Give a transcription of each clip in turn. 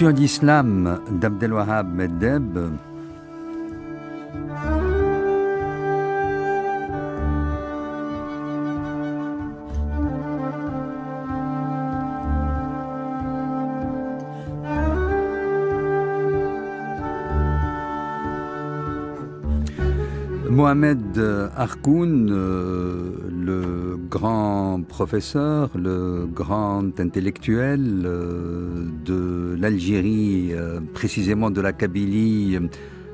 sur d'islam d'Abdel Meddeb. Mohamed Harkoun, euh, le grand professeur, le grand intellectuel euh, de l'Algérie, euh, précisément de la Kabylie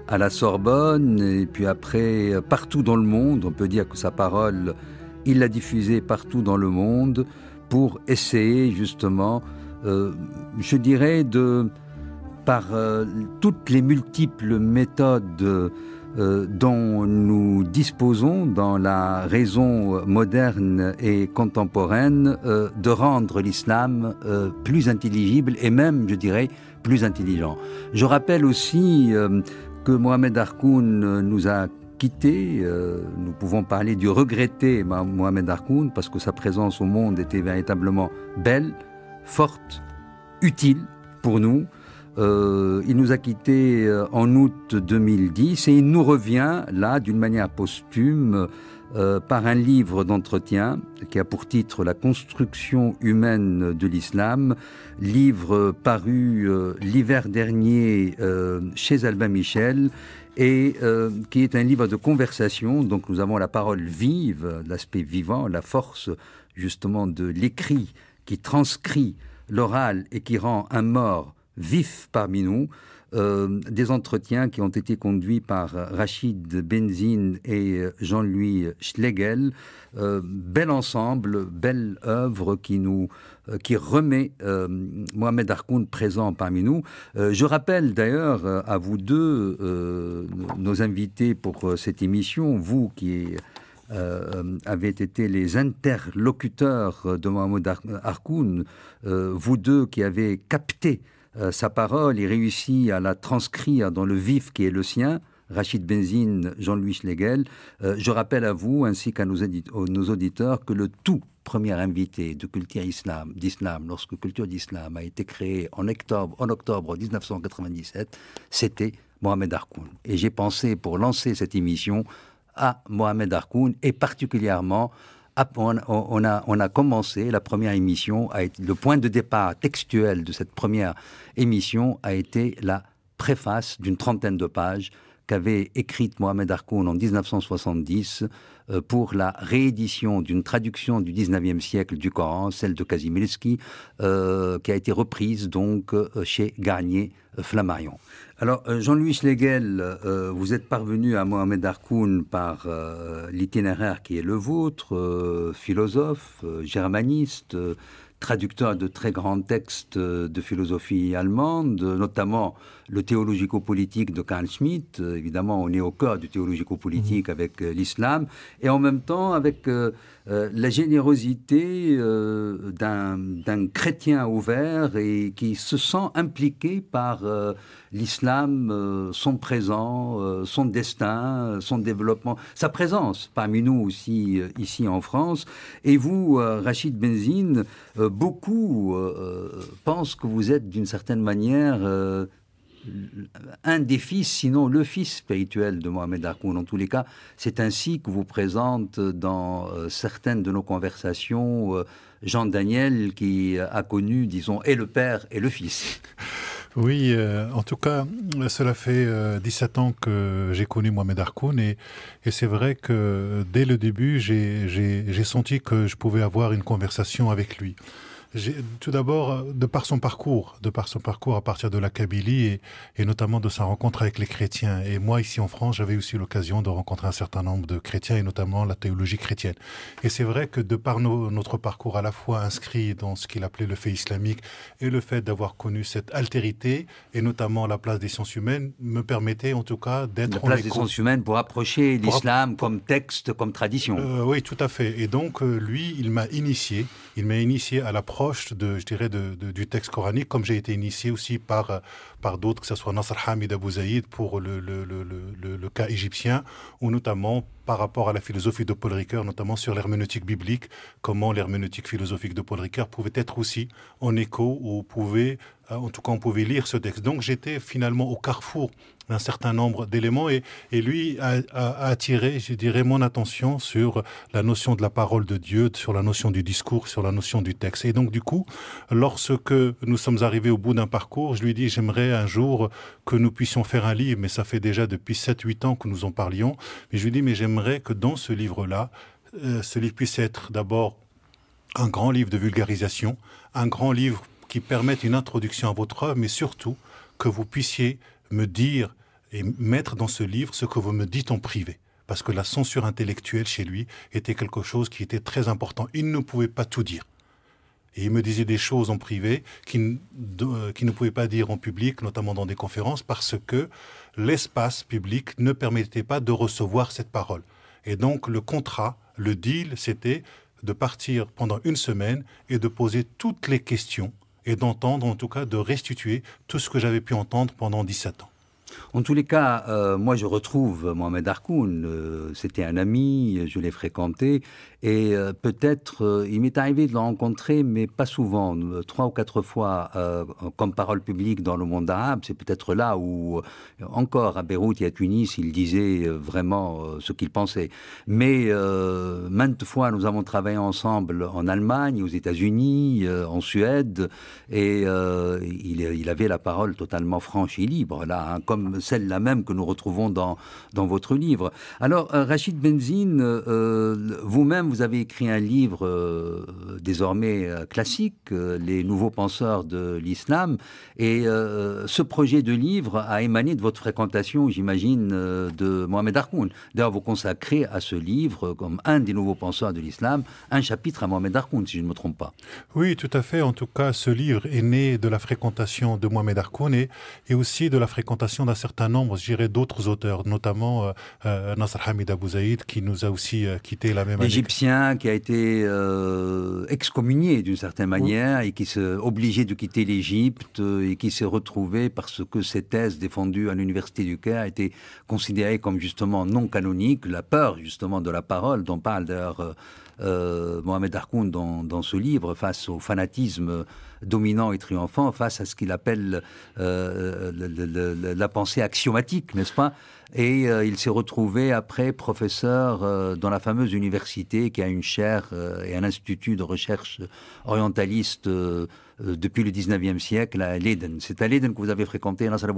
à la Sorbonne, et puis après partout dans le monde, on peut dire que sa parole, il l'a diffusée partout dans le monde pour essayer justement, je dirais, de par toutes les multiples méthodes euh, dont nous disposons dans la raison moderne et contemporaine euh, de rendre l'islam euh, plus intelligible et même, je dirais, plus intelligent. Je rappelle aussi que Mohamed Harkoun nous a quittés. nous pouvons parler du regretté Mohamed Harkoun parce que sa présence au monde était véritablement belle, forte, utile pour nous euh, il nous a quittés euh, en août 2010 et il nous revient là d'une manière posthume euh, par un livre d'entretien qui a pour titre La construction humaine de l'islam, livre paru l'hiver dernier chez Albin Michel et qui est un livre de conversation, donc nous avons la parole vive, l'aspect vivant, la force justement de l'écrit qui transcrit l'oral et qui rend un mort vif parmi nous. Euh, des entretiens qui ont été conduits par Rachid Benzine et Jean-Louis Schlegel. Euh, bel ensemble, belle œuvre qui nous euh, qui remet Mohamed Harkoun présent parmi nous. je rappelle d'ailleurs à vous deux, nos invités pour cette émission, vous qui avez été les interlocuteurs de Mohamed Harkoun, vous deux qui avez capté euh, sa parole, il réussit à la transcrire dans le vif qui est le sien. Rachid Benzine, Jean-Louis Schlegel. Euh, je rappelle à vous, ainsi qu'à nos, auditeurs, que le tout premier invité de culture islam, d'islam, lorsque Culture d'Islam a été créée en octobre, en octobre 1997, c'était Mohamed Harkoun. Et j'ai pensé, pour lancer cette émission, à Mohamed Harkoun et particulièrement on, a, commencé la première émission, a été, le point de départ textuel de cette première émission a été la préface d'une trentaine de pages qu'avait écrite Mohamed Harkoun en 1970 euh, pour la réédition d'une traduction du 19e siècle du Coran, celle de Kazimilski, euh, qui a été reprise donc euh, chez Garnier Flammarion. Alors, Jean-Louis Legel, vous êtes parvenu à Mohamed Harkoun par l'itinéraire qui est le vôtre, philosophe, germaniste, traducteur de très grands textes de philosophie allemande, notamment le théologico-politique de Karl Schmitt. Euh, évidemment, on est au cœur du théologico-politique mmh. avec euh, l'islam et en même temps avec euh, la générosité d'un chrétien ouvert et qui se sent impliqué par l'islam, son présent, son destin, son développement, sa présence parmi nous aussi ici en France. Et vous, Rachid Benzine, beaucoup pensent que vous êtes d'une certaine manière un des fils, sinon le fils spirituel de Mohamed Harkoun. En tous les cas, c'est ainsi que vous présente dans euh, certaines de nos conversations euh, Jean Daniel qui a connu, disons, et le père et le fils. Oui, euh, en tout cas, cela fait 17 ans que j'ai connu Mohamed Arkoun, et c'est vrai que dès le début, j'ai senti que je pouvais avoir une conversation avec lui. Tout d'abord, euh, de par son parcours, de par son parcours à partir de la Kabylie et, et notamment de sa rencontre avec les chrétiens. Et moi, ici en France, j'avais aussi l'occasion de rencontrer un certain nombre de chrétiens et notamment la théologie chrétienne. Et c'est vrai que de par notre parcours à la fois inscrit dans ce qu'il appelait le fait islamique et le fait d'avoir connu cette altérité et notamment la place des sciences humaines me permettait en tout cas d'être... La place des sciences humaines pour approcher l'islam comme texte, comme tradition. Euh, oui, tout à fait. Et donc, euh, lui, il m'a initié, il m'a initié à l'approche de, je dirais, de, du texte coranique, comme j'ai été initié aussi par, euh, par d'autres, que ce soit Nasr Hamid Abou Zaïd pour le, cas égyptien, ou notamment par rapport à la philosophie de Paul Ricoeur, notamment sur l'herméneutique biblique, comment l'herméneutique philosophique de Paul Ricoeur pouvait être aussi en écho, ou pouvait, euh, en tout cas, on pouvait lire ce texte. Donc j'étais finalement au carrefour d'un certain nombre d'éléments et, lui a, attiré, je dirais, mon attention sur la notion de la parole de Dieu, sur la notion du discours, sur la notion du texte. Et donc du coup, lorsque nous sommes arrivés au bout d'un parcours, je lui dis, j'aimerais un jour que nous puissions faire un livre, mais ça fait déjà depuis 7-8 ans que nous en parlions, mais je lui dis, mais j'aimerais que dans ce livre-là, euh, ce livre puisse être d'abord un grand livre de vulgarisation, un grand livre qui permette une introduction à votre œuvre, mais surtout que vous puissiez me dire et mettre dans ce livre ce que vous me dites en privé. Parce que la censure intellectuelle chez lui était quelque chose qui était très important. Il ne pouvait pas tout dire. Et il me disait des choses en privé qu'il euh, qui ne pouvait pas dire en public, notamment dans des conférences, parce que l'espace public ne permettait pas de recevoir cette parole. Et donc le contrat, le deal, c'était de partir pendant une semaine et de poser toutes les questions et d'entendre, en tout cas, de restituer tout ce que j'avais pu entendre pendant 17 ans. En tous les cas, euh, moi je retrouve Mohamed Harkoun. Euh, c'était un ami, je l'ai fréquenté. Et euh, peut-être, il m'est arrivé de le rencontrer, mais pas souvent, trois ou quatre fois comme parole publique dans le monde arabe. C'est peut-être là où, encore à Beyrouth et à Tunis, il disait vraiment ce qu'il pensait. Mais maintes fois, nous avons travaillé ensemble en Allemagne, aux États-Unis, en Suède. Et il, avait la parole totalement franche et libre, là, hein, comme celle-là même que nous retrouvons dans, dans votre livre. Alors, euh, Rachid Benzine, euh, euh, vous-même, vous avez écrit un livre désormais classique, Les nouveaux penseurs de l'islam, et ce projet de livre a émané de votre fréquentation, j'imagine, de Mohamed Harkoun. D'ailleurs, vous consacrez à ce livre, comme un des nouveaux penseurs de l'islam, un chapitre à Mohamed Harkoun, si je ne me trompe pas. Oui, tout à fait. En tout cas, ce livre est né de la fréquentation de Mohamed Harkoun et, et aussi de la fréquentation d'un certain nombre, je d'autres auteurs, notamment euh, euh, Nasr Hamid Abou qui nous a aussi euh, quitté la même année. Égyptien qui a été excommunié d'une certaine manière et qui s'est obligé de quitter l'Égypte et qui s'est retrouvé parce que ses thèses défendues à l'Université du Caire étaient considérées comme justement non canoniques, la peur justement de la parole dont parle d'ailleurs Mohamed Harkoun dans, dans, ce livre face au fanatisme dominant et triomphant face à ce qu'il appelle euh, la pensée axiomatique, n'est-ce pas Et euh, il s'est retrouvé après professeur euh, dans la fameuse université qui a une chaire et un institut de recherche orientaliste euh, depuis le 19e siècle à Leiden. C'est à Leiden que vous avez fréquenté Nasser al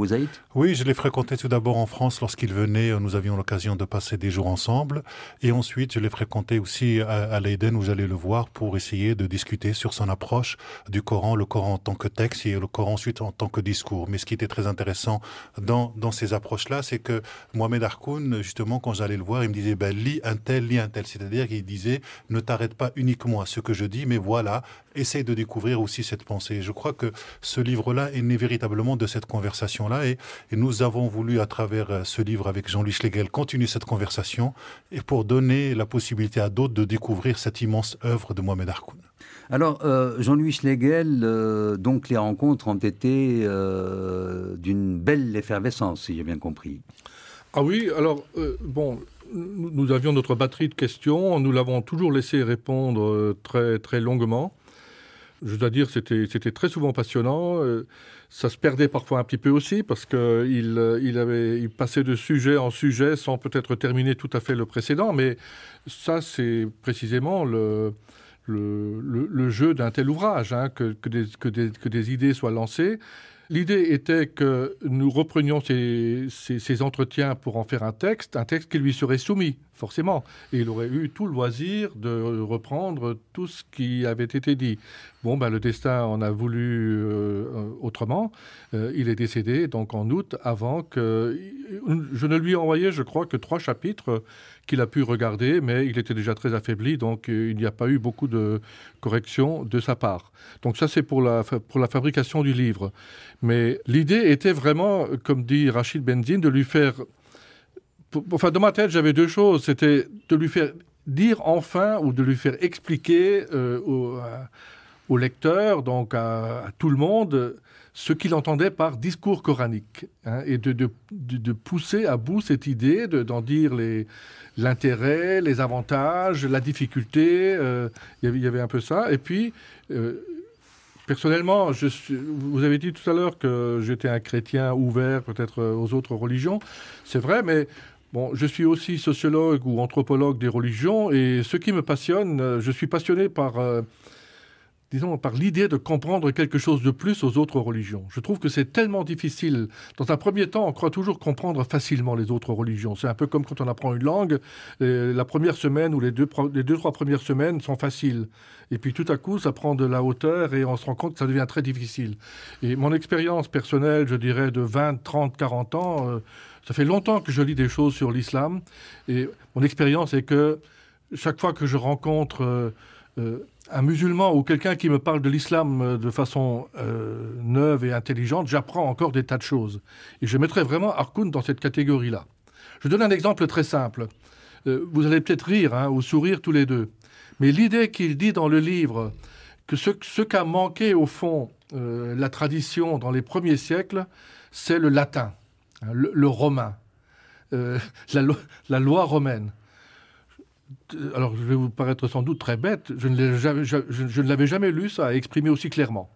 Oui, je l'ai fréquenté tout d'abord en France lorsqu'il venait. Euh, nous avions l'occasion de passer des jours ensemble. Et ensuite, je l'ai fréquenté aussi à, Leiden où j'allais le voir pour essayer de discuter sur son approche du Coran, le Coran en tant que texte et le Coran ensuite en tant que discours. Mais ce qui était très intéressant dans, dans ces approches-là, c'est que Mohamed Harkoun, justement, quand j'allais le voir, il me disait ben, lis un tel, lis un tel. C'est-à-dire qu'il disait ne t'arrête pas uniquement à ce que je dis, mais voilà essaye de découvrir aussi cette pensée. Je crois que ce livre-là est né véritablement de cette conversation-là et, nous avons voulu, à travers euh, ce livre avec Jean-Louis Schlegel, continuer cette conversation et pour donner la possibilité à d'autres de découvrir cette immense œuvre de Mohamed Harkoun. Alors, euh, Jean-Louis Schlegel, euh, donc les rencontres ont été d'une belle effervescence, si j'ai bien compris. Ah oui, alors, bon, nous avions notre batterie de questions, nous l'avons toujours laissé répondre très, très longuement. Je dois dire, c'était, c'était très souvent passionnant. Euh, ça se perdait parfois un petit peu aussi parce qu'il euh, il passait de sujet en sujet sans peut-être terminer tout à fait le précédent. Mais ça, c'est précisément le, le, jeu d'un tel ouvrage, hein, que, des, idées soient lancées. L'idée était que nous reprenions ces, ces, entretiens pour en faire un texte, un texte qui lui serait soumis, forcément. Et il aurait eu tout le loisir de reprendre tout ce qui avait été dit. Bon, bah, le destin en a voulu euh, autrement. Euh, il est décédé donc en août avant que. Je ne lui ai envoyé, je crois, que trois chapitres qu'il a pu regarder, mais il était déjà très affaibli, donc euh, il n'y a pas eu beaucoup de corrections de sa part. Donc ça, c'est pour la, pour la fabrication du livre. Mais l'idée était vraiment, comme dit Rachid Benzine, de lui faire... Enfin, dans ma tête, j'avais deux choses. C'était de lui faire dire enfin ou de lui faire expliquer au lecteur, donc à, tout le monde, ce qu'il entendait par discours coranique, hein, et de, pousser à bout cette idée, d'en dire l'intérêt, les, les, avantages, la difficulté, euh, il y avait un peu ça. Et puis, euh, personnellement, je vous avez dit tout à l'heure que j'étais un chrétien ouvert peut-être aux autres religions, c'est vrai, mais Bon, je suis aussi sociologue ou anthropologue des religions et ce qui me passionne, je suis passionné par euh, disons, par l'idée de comprendre quelque chose de plus aux autres religions. Je trouve que c'est tellement difficile. Dans un premier temps, on croit toujours comprendre facilement les autres religions. C'est un peu comme quand on apprend une langue. Euh, la première semaine ou les deux, les deux, trois premières semaines sont faciles. Et puis tout à coup, ça prend de la hauteur et on se rend compte que ça devient très difficile. Et mon expérience personnelle, je dirais, de 20, 30, 40 ans, euh, ça fait longtemps que je lis des choses sur l'islam. Et mon expérience est que chaque fois que je rencontre... Euh, un musulman ou quelqu'un qui me parle de l'islam euh, de façon euh, neuve et intelligente, j'apprends encore des tas de choses. Et je mettrais vraiment Harkoun dans cette catégorie-là. Je donne un exemple très simple. Euh, vous allez peut-être rire hein, ou sourire tous les deux. Mais l'idée qu'il dit dans le livre que ce, qu'a manqué au fond la tradition dans les premiers siècles, c'est le latin, hein, le, romain, la loi romaine. Euh, alors je vais vous paraître sans doute très bête, je ne, l'avais jamais lu ça, exprimé aussi clairement.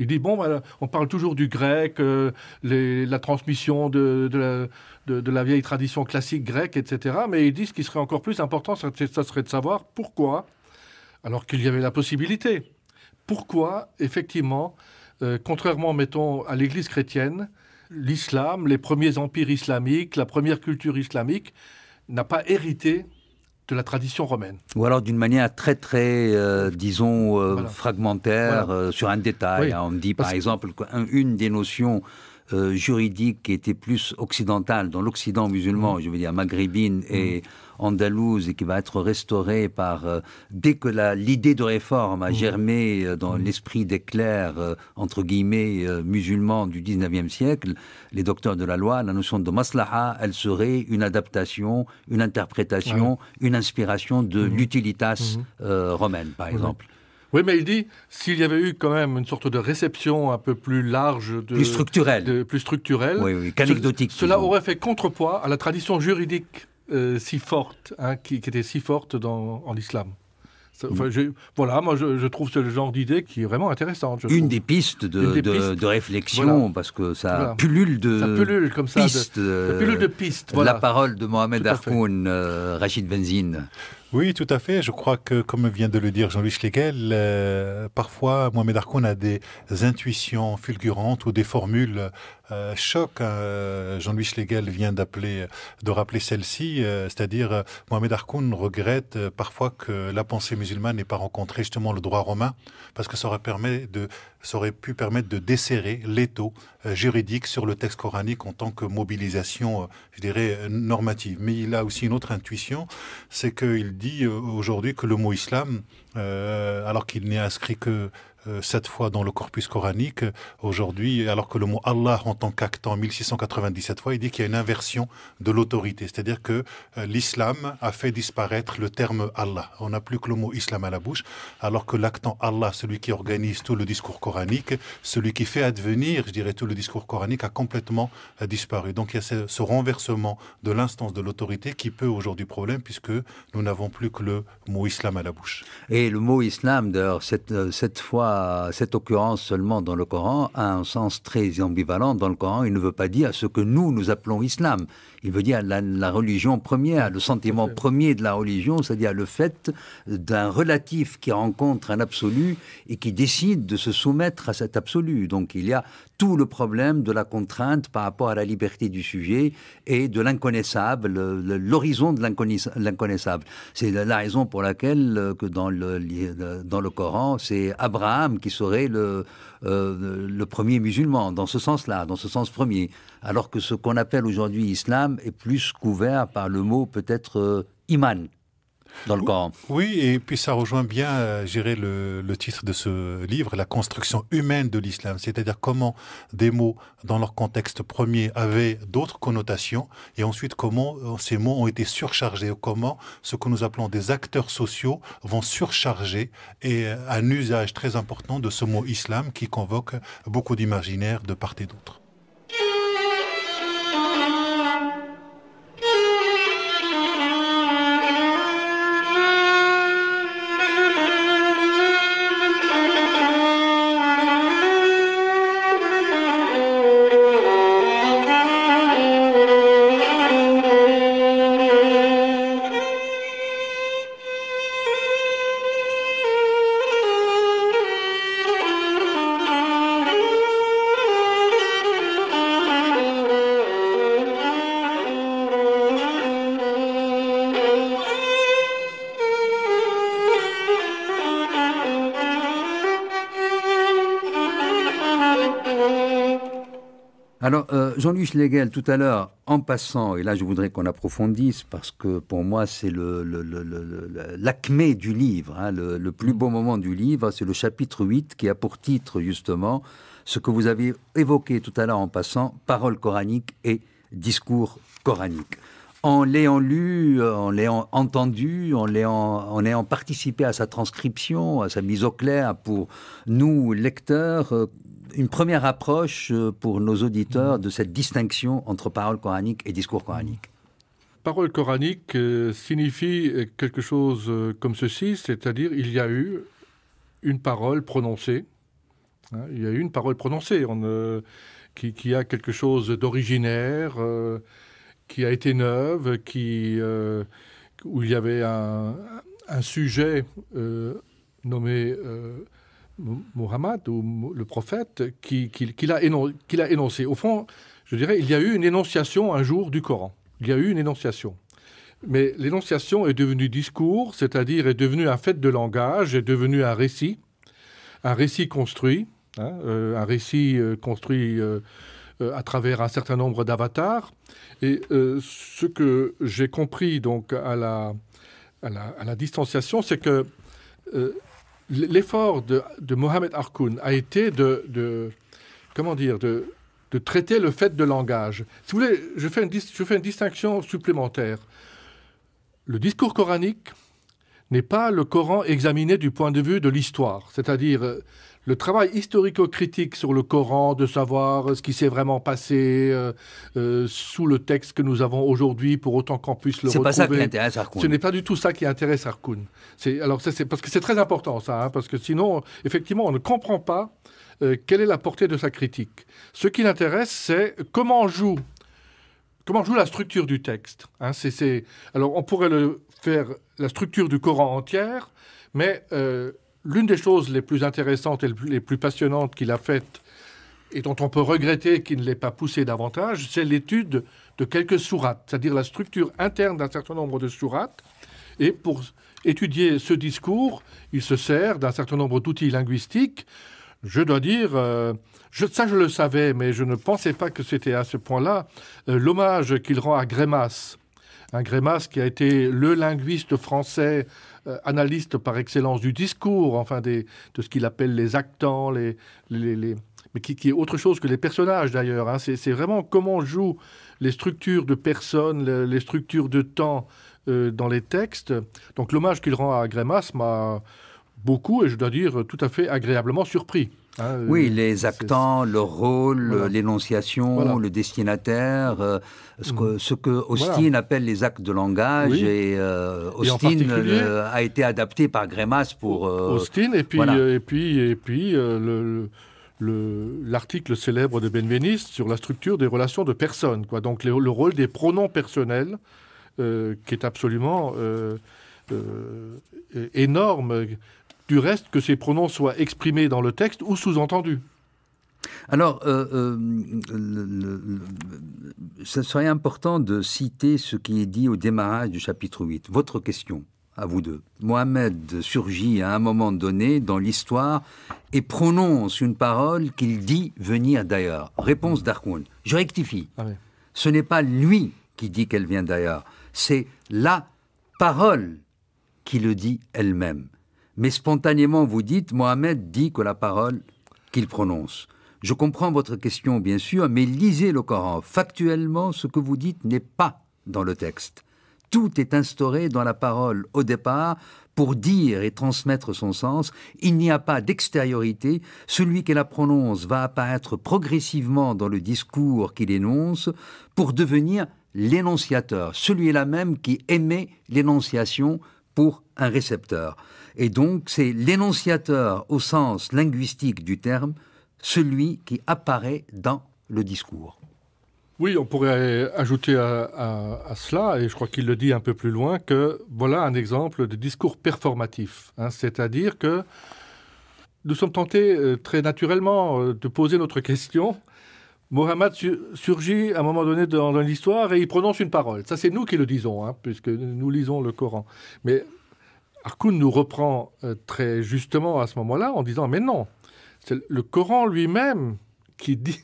Il dit bon, on parle toujours du grec, euh, la transmission de, la, vieille tradition classique grecque, etc. Mais il dit ce qui serait encore plus important, ça, serait de savoir pourquoi, alors qu'il y avait la possibilité, pourquoi effectivement, euh, contrairement, mettons, à l'Église chrétienne, l'islam, les premiers empires islamiques, la première culture islamique n'a pas hérité de la tradition romaine. Ou alors d'une manière très très, euh, disons, euh, fragmentaire, euh, sur un détail. On hein. me on dit par exemple qu'une des notions euh, juridique qui était plus occidentale, dans l'Occident musulman, mm. je veux dire maghrébine mm. et andalouse, et qui va être restaurée par... Euh, dès que l'idée de réforme a mm. germé euh, dans l'esprit des clercs, entre guillemets, musulmans du 19e siècle, les docteurs de la loi, la notion de maslaha, elle serait une adaptation, une interprétation, une inspiration de l'utilitas romaine, par exemple. Oui, mais il dit s'il y avait eu quand même une sorte de réception un peu plus large, de, plus structurelle, de, plus structurelle, oui, oui, cela aurait fait contrepoids à la tradition juridique euh, si forte, hein, qui, était si forte dans, en islam. Mm. voilà, moi je, trouve ce genre d'idée qui est vraiment intéressante. Une des, pistes de, réflexion, parce que ça voilà. pullule de ça pullule comme ça, pistes. De, ça de pistes. Euh, voilà. La parole de Mohamed Harkoun, euh, Rachid Benzine. Oui, tout à fait. Je crois que, comme vient de le dire Jean-Louis Schlegel, euh, parfois Mohamed Harkoun a des intuitions fulgurantes ou des formules euh, chocs. Euh, Jean-Louis Schlegel vient d'appeler, de rappeler celle-ci, c'est-à-dire Mohamed Harkoun regrette parfois que la pensée musulmane n'ait pas rencontré justement le droit romain, parce que ça aurait permis de ça aurait pu permettre de desserrer l'étau euh, juridique sur le texte coranique en tant que mobilisation, euh, je dirais, normative. Mais il a aussi une autre intuition, c'est qu'il dit euh, aujourd'hui que le mot islam, alors qu'il n'est inscrit que cette euh, fois dans le corpus coranique, euh, aujourd'hui, alors que le mot Allah en tant qu'actant 1697 fois, il dit qu'il y a une inversion de l'autorité. C'est-à-dire que euh, l'islam a fait disparaître le terme Allah. On n'a plus que le mot islam à la bouche, alors que l'actant Allah, celui qui organise tout le discours coranique, celui qui fait advenir, je dirais, tout le discours coranique, a complètement disparu. Donc il y a ce, renversement de l'instance de l'autorité qui peut aujourd'hui problème, puisque nous n'avons plus que le mot islam à la bouche. Et le mot islam, d'ailleurs, cette, cette fois cette occurrence seulement dans le Coran a un sens très ambivalent. Dans le Coran, il ne veut pas dire ce que nous, nous appelons islam il veut dire la, religion première, le sentiment premier de la religion, c'est-à-dire le fait d'un relatif qui rencontre un absolu et qui décide de se soumettre à cet absolu. Donc il y a tout le problème de la contrainte par rapport à la liberté du sujet et de l'inconnaissable, l'horizon de l'inconnaissable. C'est la raison pour laquelle euh, que dans le, Coran, c'est Abraham qui serait euh, le premier musulman, dans ce sens-là, dans ce sens premier alors que ce qu'on appelle aujourd'hui islam est plus couvert par le mot peut-être euh, iman dans le Coran. Oui, et puis ça rejoint bien, euh, j'irais, le, titre de ce livre, la construction humaine de l'islam, c'est-à-dire comment des mots, dans leur contexte premier, avaient d'autres connotations, et ensuite comment euh, ces mots ont été surchargés, comment ce que nous appelons des acteurs sociaux vont surcharger et un usage très important de ce mot islam qui convoque beaucoup d'imaginaires de part et d'autre. Jean-Louis Schlegel, tout à l'heure, en passant, et là je voudrais qu'on approfondisse parce que pour moi c'est le, l'acmé du livre, hein, le, plus mm. beau moment du livre, c'est le chapitre 8 qui a pour titre justement ce que vous avez évoqué tout à l'heure en passant, parole coranique et discours coranique. En l'ayant lu, euh, en l'ayant entendu, en l'ayant en ayant participé à sa transcription, à sa mise au clair pour nous lecteurs, euh, une première approche euh, pour nos auditeurs de cette distinction entre parole coranique et discours coranique Parole coranique signifie euh, quelque chose euh, comme ceci, c'est-à-dire il y a eu une parole prononcée. Hein, il y a eu une parole prononcée qui, a quelque chose d'originaire, qui a été neuve, où il y avait un sujet nommé Muhammad ou le prophète qui, qui, qui l'a énoncé. Au fond, je dirais, il y a eu une énonciation un jour du Coran. Il y a eu une énonciation. Mais l'énonciation est devenue discours, c'est-à-dire est devenue un fait de langage, est devenue un récit, un récit construit, hein, euh, un récit euh, construit euh, à travers un certain nombre d'avatars. Et ce que j'ai compris donc à la, à la, à la distanciation, c'est que l'effort de, Mohamed Harkoun a été de, comment dire, de, traiter le fait de langage. Si vous voulez, je fais une, je fais une distinction supplémentaire. Le discours coranique n'est pas le Coran examiné du point de vue de l'histoire, c'est-à-dire euh, le travail historico-critique sur le Coran, de savoir euh, ce qui s'est vraiment passé euh, euh, sous le texte que nous avons aujourd'hui, pour autant qu'on puisse le retrouver. n'est pas ça qui intéresse Ce n'est pas du tout ça qui intéresse Harkoun. c'est parce que c'est très important ça, hein, parce que sinon, effectivement, on ne comprend pas quelle est la portée de sa critique. Ce qui l'intéresse, c'est comment joue comment joue la structure du texte. Hein. Alors, on pourrait le faire la structure du Coran entière, mais l'une des choses les plus intéressantes et les plus passionnantes qu'il a faites, et dont on peut regretter qu'il ne l'ait pas poussé davantage, c'est l'étude de quelques sourates, c'est-à-dire la structure interne d'un certain nombre de sourates. Et pour étudier ce discours, il se sert d'un certain nombre d'outils linguistiques. Je dois dire, euh, je, ça je le savais, mais je ne pensais pas que c'était à ce point-là, euh, l'hommage qu'il rend à Grémas. Un qui a été le linguiste français euh, analyste par excellence du discours, enfin de ce qu'il appelle les actants, les, les, mais qui, est autre chose que les personnages d'ailleurs. Hein. C'est vraiment comment jouent les structures de personnes, les, structures de temps euh, dans les textes. Donc l'hommage qu'il rend à Grémas m'a beaucoup, et je dois dire tout à fait agréablement surpris. Ah, euh, oui, les actants, leur rôle, l'énonciation, le destinataire, euh, ce, que, mm. Austin appelle les actes de langage, et euh, Austin a été adapté par Grémas pour... Austin, et puis, et puis, et puis le, l'article célèbre de Benveniste sur la structure des relations de personnes, quoi. donc le rôle des pronoms personnels, qui est absolument énorme du reste que ces pronoms soient exprimés dans le texte ou sous-entendus. Alors, euh, euh, ce serait important de citer ce qui est dit au démarrage du chapitre 8. Votre question, à vous deux. Mohamed surgit à un moment donné dans l'histoire et prononce une parole qu'il dit venir d'ailleurs. Réponse d'Arkoun. Je rectifie. Ah ce n'est pas lui qui dit qu'elle vient d'ailleurs, c'est la parole qui le dit elle-même mais spontanément vous dites Mohamed dit que la parole qu'il prononce. Je comprends votre question, bien sûr, mais lisez le Coran. Factuellement, ce que vous dites n'est pas dans le texte. Tout est instauré dans la parole au départ pour dire et transmettre son sens. Il n'y a pas d'extériorité. Celui qui la prononce va apparaître progressivement dans le discours qu'il énonce pour devenir l'énonciateur, celui-là même qui émet l'énonciation pour un récepteur. Et donc, c'est l'énonciateur au sens linguistique du terme, celui qui apparaît dans le discours. Oui, on pourrait ajouter à, cela, et je crois qu'il le dit un peu plus loin, que voilà un exemple de discours performatif. Hein. C'est-à-dire que nous sommes tentés euh, très naturellement euh, de poser notre question. Mohamed surgit à un moment donné dans, l'histoire et il prononce une parole. Ça, c'est nous qui le disons, hein, puisque nous lisons le Coran. Mais Harkoun nous reprend euh, très justement à ce moment-là en disant Mais non, c'est le Coran lui-même qui dit,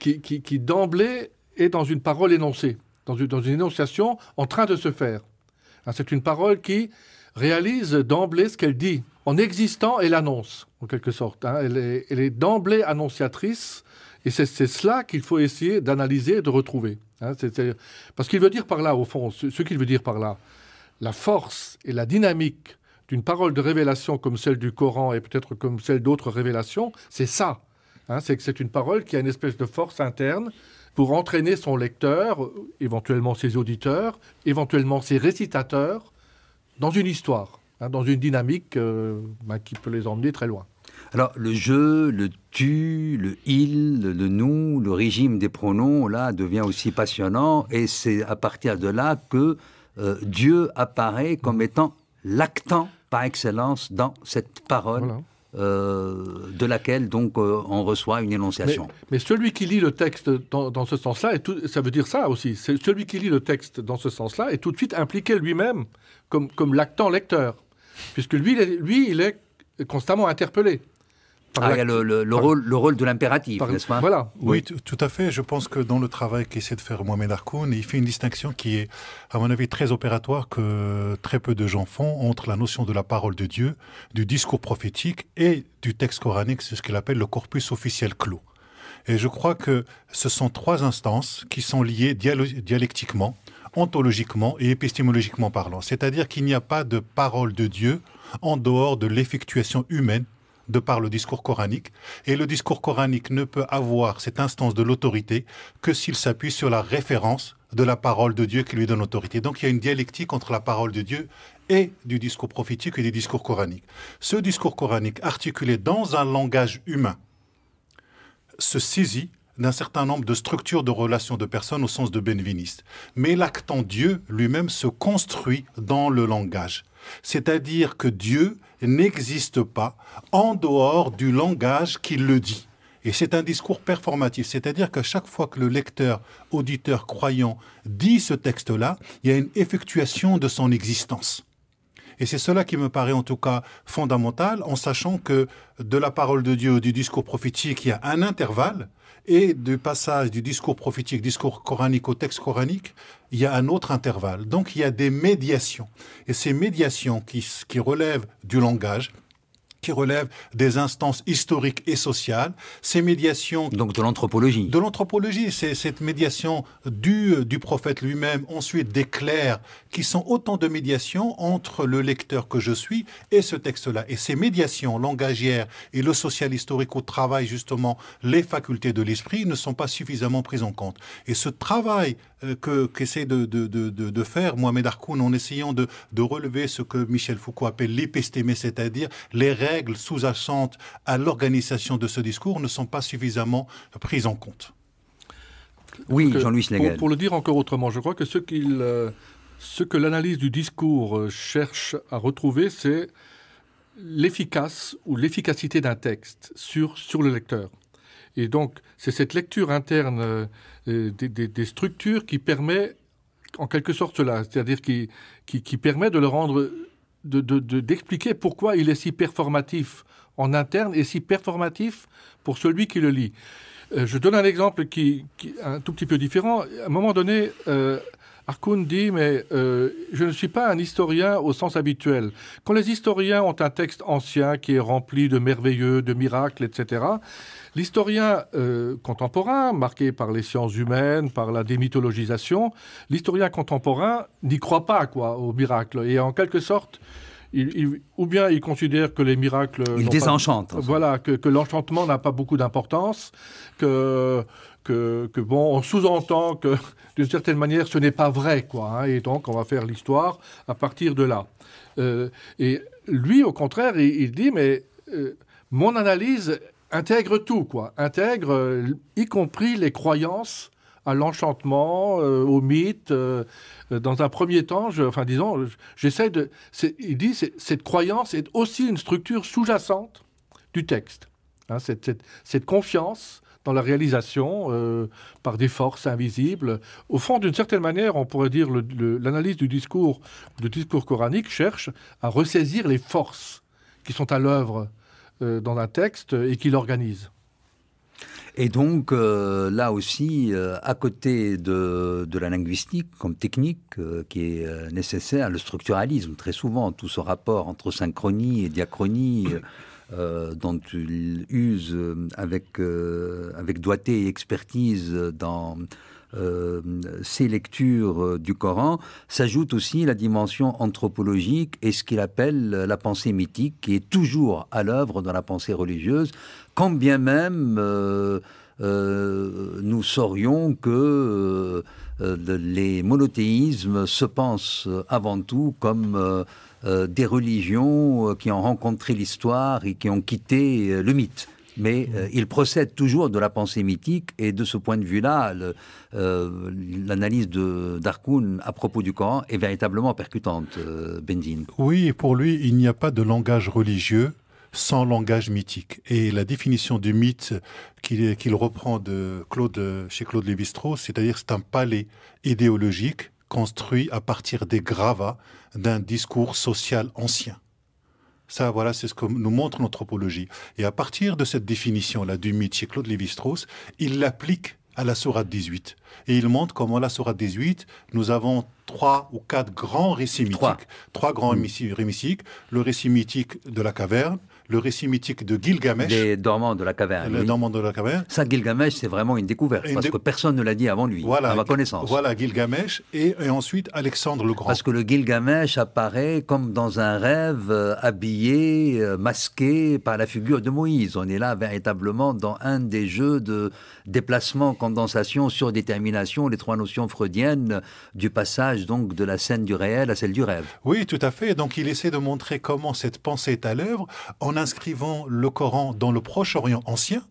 qui, qui, qui d'emblée est dans une parole énoncée, dans une, dans une énonciation en train de se faire. Hein, c'est une parole qui réalise d'emblée ce qu'elle dit. En existant, elle annonce, en quelque sorte. Hein. Elle est, elle est d'emblée annonciatrice, et c'est cela qu'il faut essayer d'analyser et de retrouver. Hein. Parce qu'il veut dire par là, au fond, ce qu'il veut dire par là, la force et la dynamique une parole de révélation comme celle du Coran et peut-être comme celle d'autres révélations, c'est ça. Hein, c'est que c'est une parole qui a une espèce de force interne pour entraîner son lecteur, éventuellement ses auditeurs, éventuellement ses récitateurs, dans une histoire, hein, dans une dynamique euh, bah, qui peut les emmener très loin. Alors, le je, le tu, le il, le nous, le régime des pronoms, là, devient aussi passionnant. Et c'est à partir de là que euh, Dieu apparaît comme étant l'actant par excellence dans cette parole. Euh, de laquelle donc euh, on reçoit une énonciation. Mais, celui qui lit le texte dans, ce sens-là, ça veut dire ça aussi, c'est celui qui lit le texte dans ce sens-là est tout de suite impliqué lui-même comme, comme l'actant lecteur, puisque lui, lui, il est constamment interpellé. Ah, il y a le, rôle, le rôle de l'impératif, n'est-ce pas Voilà. Oui, tout à fait. Je pense que dans le travail qu'essaie de faire Mohamed Harkoun, il fait une distinction qui est, à mon avis, très opératoire que très peu de gens font entre la notion de la parole de Dieu, du discours prophétique et du texte coranique, c'est ce qu'il appelle le corpus officiel clos. Et je crois que ce sont trois instances qui sont liées dialectiquement, ontologiquement et épistémologiquement parlant. C'est-à-dire qu'il n'y a pas de parole de Dieu en dehors de l'effectuation humaine de par le discours coranique. Et le discours coranique ne peut avoir cette instance de l'autorité que s'il s'appuie sur la référence de la parole de Dieu qui lui donne autorité. Donc il y a une dialectique entre la parole de Dieu et du discours prophétique et du discours coranique. Ce discours coranique, articulé dans un langage humain, se saisit d'un certain nombre de structures de relations de personnes au sens de Benveniste. Mais l'acte en Dieu lui-même se construit dans le langage. C'est-à-dire que Dieu n'existe pas en dehors du langage qui le dit. Et c'est un discours performatif, c'est-à-dire que chaque fois que le lecteur, auditeur, croyant dit ce texte-là, il y a une effectuation de son existence. Et c'est cela qui me paraît en tout cas fondamental, en sachant que de la parole de Dieu, du discours prophétique, il y a un intervalle et du passage du discours prophétique, discours coranique au texte coranique, il y a un autre intervalle. Donc il y a des médiations. Et ces médiations qui, qui relèvent du langage, qui relève des instances historiques et sociales. Ces médiations... Donc de l'anthropologie. De l'anthropologie, c'est cette médiation du, euh, du prophète lui-même, ensuite des clercs, qui sont autant de médiations entre le lecteur que je suis et ce texte-là. Et ces médiations langagières et le social historique où travaillent justement les facultés de l'esprit ne sont pas suffisamment prises en compte. Et ce travail euh, que qu'essaie de, faire Mohamed Harkoun en essayant de, relever ce que Michel Foucault appelle l'épistémé, c'est-à-dire les règles sous-jacentes à l'organisation de ce discours ne sont pas suffisamment prises en compte. Oui, euh, Jean-Louis pour, pour, le dire encore autrement, je crois que ce, euh, ce que l'analyse du discours cherche à retrouver, c'est l'efficace ou l'efficacité d'un texte sur, sur le lecteur. Et donc, c'est cette lecture interne euh, euh, des, structures qui permet, en quelque sorte, cela, c'est-à-dire qui, qui, permet de le rendre, d'expliquer de, pourquoi il est si performatif en interne et si performatif pour celui qui le lit. Euh, je donne un exemple qui, est un tout petit peu différent. À un moment donné, Harkoun dit, mais euh, je ne suis pas un historien au sens habituel. Quand les historiens ont un texte ancien qui est rempli de merveilleux, de miracles, etc., l'historien euh, contemporain, marqué par les sciences humaines, par la démythologisation, l'historien contemporain n'y croit pas, quoi, aux miracles. Et en quelque sorte, il, ou bien il considère que les miracles... Il désenchante. voilà, que, que l'enchantement n'a pas beaucoup d'importance, que que, bon, on sous-entend que d'une certaine manière ce n'est pas vrai, quoi. Hein. et donc on va faire l'histoire à partir de là. Euh, et lui, au contraire, il, dit mais euh, mon analyse intègre tout, quoi. Intègre euh, y compris les croyances à l'enchantement, au mythe. dans un premier temps, je, enfin disons, j'essaie de. Il dit cette croyance est aussi une structure sous-jacente du texte. Hein, cette, cette, cette, confiance dans la réalisation euh, par des forces invisibles. Au fond, d'une certaine manière, on pourrait dire l'analyse du discours, du discours coranique cherche à ressaisir les forces qui sont à l'œuvre euh, dans un texte et qui l'organisent. Et donc, euh, là aussi, à côté de, la linguistique comme technique qui est nécessaire, le structuralisme, très souvent, tout ce rapport entre synchronie et diachronie, euh, dont il use euh, avec, euh, avec doigté et expertise dans ses lectures du Coran, s'ajoute aussi la dimension anthropologique et ce qu'il appelle la pensée mythique, qui est toujours à l'œuvre dans la pensée religieuse, quand bien même... nous saurions que les monothéismes se pensent avant tout comme euh, des religions euh, qui ont rencontré l'histoire et qui ont quitté euh, le mythe mais mmh. il procède toujours de la pensée mythique et de ce point de vue-là, l'analyse de d'Arkoun à propos du Coran est véritablement percutante, Benzine. Oui, pour lui, il n'y a pas de langage religieux sans langage mythique. Et la définition du mythe qu'il reprend de Claude, chez Claude Lévi-Strauss, c'est-à-dire c'est un palais idéologique construit à partir des gravats d'un discours social ancien. Ça, voilà, c'est ce que nous montre l'anthropologie. Et à partir de cette définition-là du mythe chez Claude Lévi-Strauss, il l'applique à la Sourate 18. Et il montre comment la Sourate 18, nous avons trois ou quatre grands récits mythiques. Trois, grands mmh. récits mythiques. Le récit mythique de la caverne, le récit mythique de Gilgamesh. Les dormants de la caverne. Les dormants de la caverne. Ça, Gilgamesh, c'est vraiment une découverte, parce que personne ne l'a dit avant lui, à ma connaissance. Voilà, Gilgamesh, et, ensuite Alexandre le Grand. Parce que le Gilgamesh apparaît comme dans un rêve, euh, habillé, euh, masqué par la figure de Moïse. On est là véritablement dans un des jeux de déplacement, condensation, surdétermination, les trois notions freudiennes du passage donc de la scène du réel à celle du rêve. Oui, tout à fait. Donc il essaie de montrer comment cette pensée est à l'œuvre en inscrivant le Coran dans le Proche-Orient ancien,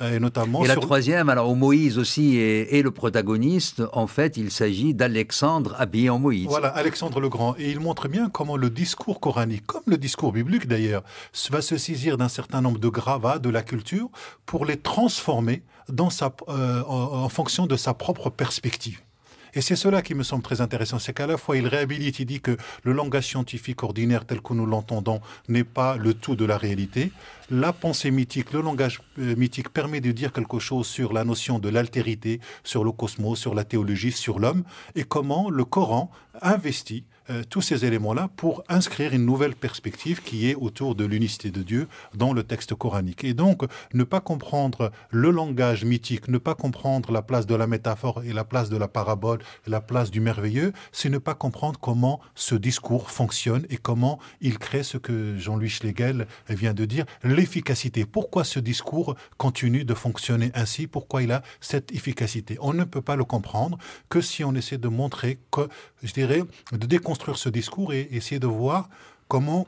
euh, et notamment. Et la troisième, alors où Moïse aussi est, le protagoniste, en fait, il s'agit d'Alexandre habillé en Moïse. Voilà, Alexandre le Grand. Et il montre bien comment le discours coranique, comme le discours biblique d'ailleurs, va se saisir d'un certain nombre de gravats de la culture pour les transformer euh, en fonction de sa propre perspective. Et c'est cela qui me semble très intéressant, c'est qu'à la fois il réhabilite, il dit que le langage scientifique ordinaire tel que nous l'entendons n'est pas le tout de la réalité. La pensée mythique, le langage euh, mythique permet de dire quelque chose sur la notion de l'altérité, sur le cosmos, sur la théologie, sur l'homme, et comment le Coran investit euh, tous ces éléments-là pour inscrire une nouvelle perspective qui est autour de l'unicité de Dieu dans le texte coranique. Et donc, ne pas comprendre le langage mythique, ne pas comprendre la place de la métaphore et la place de la parabole, la place du merveilleux, c'est ne pas comprendre comment ce discours fonctionne et comment il crée ce que Jean-Louis Schlegel vient de dire, l'efficacité. Pourquoi ce discours continue de fonctionner ainsi Pourquoi il a cette efficacité On ne peut pas le comprendre que si on essaie de montrer que, je dirais, de déconstruire construire ce discours et essayer de voir comment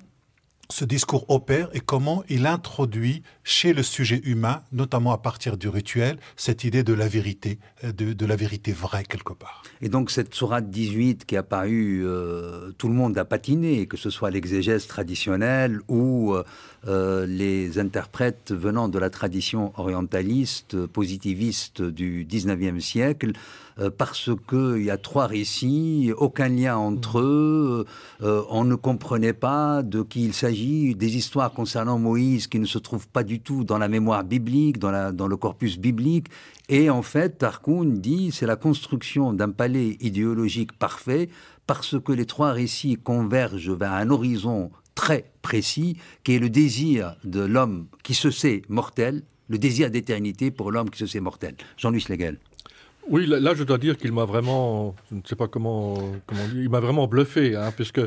ce discours opère et comment il introduit chez le sujet humain, notamment à partir du rituel, cette idée de la vérité, euh, de, la vérité vraie quelque part. Et donc cette sourate 18 qui a paru, euh, tout le monde a patiné, que ce soit l'exégèse traditionnelle ou euh, les interprètes venant de la tradition orientaliste, positiviste du 19e siècle, euh, parce qu'il y a trois récits, aucun lien entre mm. eux, euh, on ne comprenait pas de qui il s'agit, des histoires concernant Moïse qui ne se trouvent pas du tout dans la mémoire biblique, dans, le corpus biblique. Et en fait, Tarkoun dit c'est la construction d'un palais idéologique parfait parce que les trois récits convergent vers un horizon très précis, qui est le désir de l'homme qui se sait mortel, le désir d'éternité pour l'homme qui se sait mortel. Jean-Louis Schlegel. Oui, là, je dois dire qu'il m'a vraiment, je ne sais pas comment, comment il m'a vraiment bluffé, hein, puisque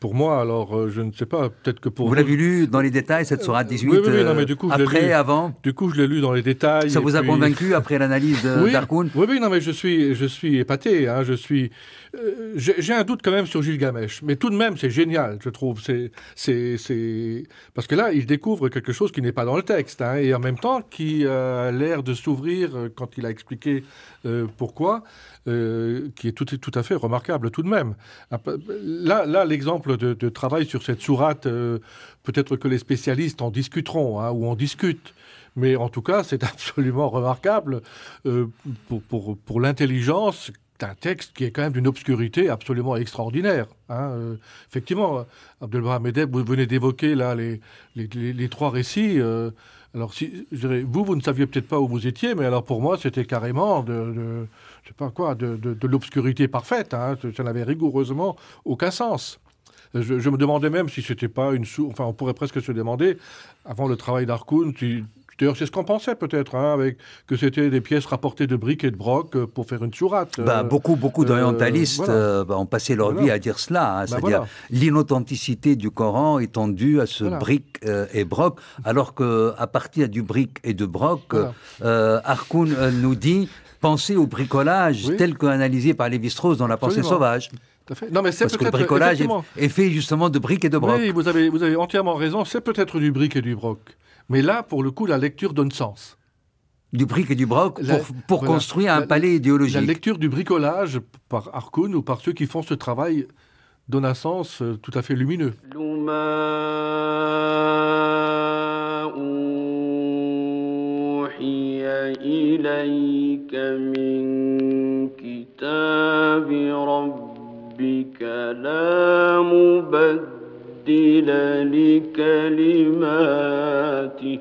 pour moi, alors euh, je ne sais pas, peut-être que pour... Vous, l'avez lu dans les détails, cette sera 18 euh, oui, oui, oui, euh, mais du coup, après, avant Du coup, je l'ai lu dans les détails. Ça vous a convaincu après l'analyse d'Arkoun ?– Oui, oui, non, mais je suis, je suis épaté, hein, je suis... J'ai un doute quand même sur Gilgamesh, mais tout de même, c'est génial, je trouve. C'est, c'est, Parce que là, il découvre quelque chose qui n'est pas dans le texte, hein, et en même temps, qui a l'air de s'ouvrir quand il a expliqué pourquoi, qui est tout, tout à fait remarquable tout de même. Là, là l'exemple de, travail sur cette sourate. Euh, peut-être que les spécialistes en discuteront hein, ou en discutent. Mais en tout cas, c'est absolument remarquable euh, pour, pour, pour l'intelligence d'un texte qui est quand même d'une obscurité absolument extraordinaire. Hein. Euh, effectivement, vous venez d'évoquer là les, les, trois récits. alors, si, vous, vous ne saviez peut-être pas où vous étiez, mais alors pour moi, c'était carrément de, je sais pas quoi, de, de, l'obscurité parfaite. Hein. Ça n'avait rigoureusement aucun sens. Je, me demandais même si c'était pas une Enfin, on pourrait presque se demander, avant le travail d'Arcoun, c'est ce qu'on pensait peut-être, hein, avec que c'était des pièces rapportées de briques et de broc euh, pour faire une sourate. Bah, euh, beaucoup, beaucoup euh, d'orientalistes bah, ont passé leur vie à dire cela, hein, bah, c'est-à-dire l'inauthenticité du Coran étant due à ce brique et broc, alors qu'à partir du brique et de broc, Harkoun nous dit pensez au bricolage tel qu'analysé par Lévi-Strauss dans La pensée sauvage fait. Non, mais Parce que le bricolage est, fait justement de briques et de broc. Oui, vous avez, vous avez entièrement raison. C'est peut-être du brique et du broc. Mais là, pour le coup, la lecture donne sens. Du brique et du broc pour, pour construire un palais idéologique. La lecture du bricolage par Harkoun ou par ceux qui font ce travail donne un sens euh, tout à fait lumineux. لا مبدل لكلماته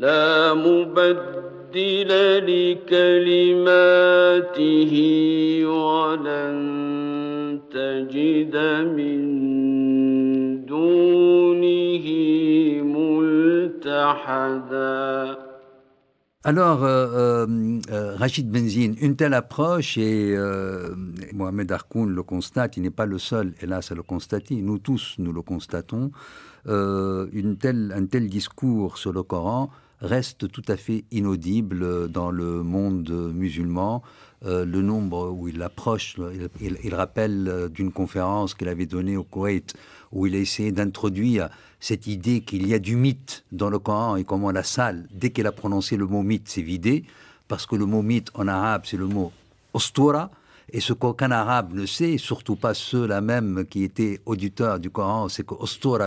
لا مبدل لكلماته ولن تجد من دونه ملتحدا Alors, euh, euh, Rachid Benzine, une telle approche est euh, Mohamed Harkoun le constate, il n'est pas le seul, hélas, à le constater, nous tous, nous le constatons, euh, un tel discours sur le Coran reste tout à fait inaudible dans le monde musulman. Euh, le nombre où il approche, il, rappelle d'une conférence qu'il avait donnée au Koweït, où il a essayé d'introduire cette idée qu'il y a du mythe dans le Coran et comment la salle, dès qu'elle a prononcé le mot mythe, s'est vidée, parce que le mot mythe en arabe, c'est le mot ostura, et ce qu'aucun arabe ne sait, surtout pas ceux-là même qui étaient auditeurs du Coran, c'est que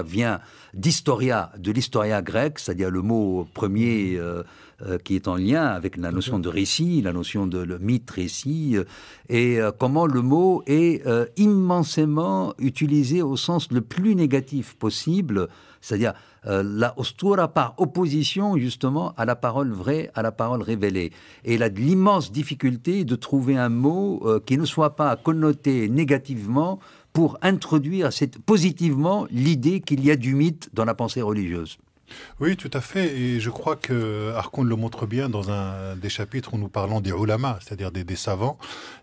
vient d'historia, de l'historia grecque, c'est-à-dire le mot premier euh, euh, qui est en lien avec la notion de récit, la notion de le mythe récit, euh, et comment le mot est immensément utilisé au sens le plus négatif possible c'est-à-dire euh, la ostura par opposition justement à la parole vraie, à la parole révélée. Et a de l'immense difficulté de trouver un mot euh, qui ne soit pas connoté négativement pour introduire positivement l'idée qu'il y a du mythe dans la pensée religieuse. Oui, tout à fait. Et je crois que Arcon le montre bien dans un des chapitres où nous parlons des ulama, c'est-à-dire des, savants.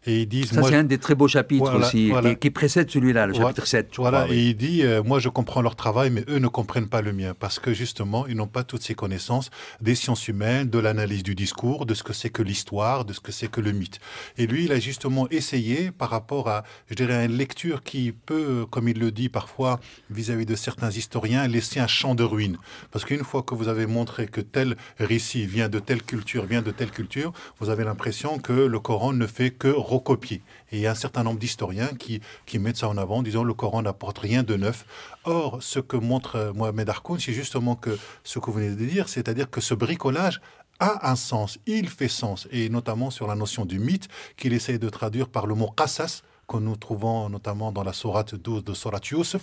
Et ils disent. Ça, c'est un des très beaux chapitres aussi, Qui, précède celui-là, le chapitre 7. voilà. Et il dit euh, Moi, je comprends leur travail, mais eux ne comprennent pas le mien. Parce que justement, ils n'ont pas toutes ces connaissances des sciences humaines, de l'analyse du discours, de ce que c'est que l'histoire, de ce que c'est que le mythe. Et lui, il a justement essayé, par rapport à, je dirais, une lecture qui peut, comme il le dit parfois, vis à -vis de certains historiens, laisser un champ de ruines parce qu'une fois que vous avez montré que tel récit vient de telle culture, vient de telle culture, vous avez l'impression que le Coran ne fait que recopier. Et il y a un certain nombre d'historiens qui, qui mettent ça en avant, en disant le Coran n'apporte rien de neuf. Or, ce que montre euh, Mohamed Harkoun, c'est justement que ce que vous venez de dire, c'est-à-dire que ce bricolage a un sens, il fait sens, et notamment sur la notion du mythe qu'il essaye de traduire par le mot qassas, que nous trouvons notamment dans la sourate 12 de Sourate Youssef,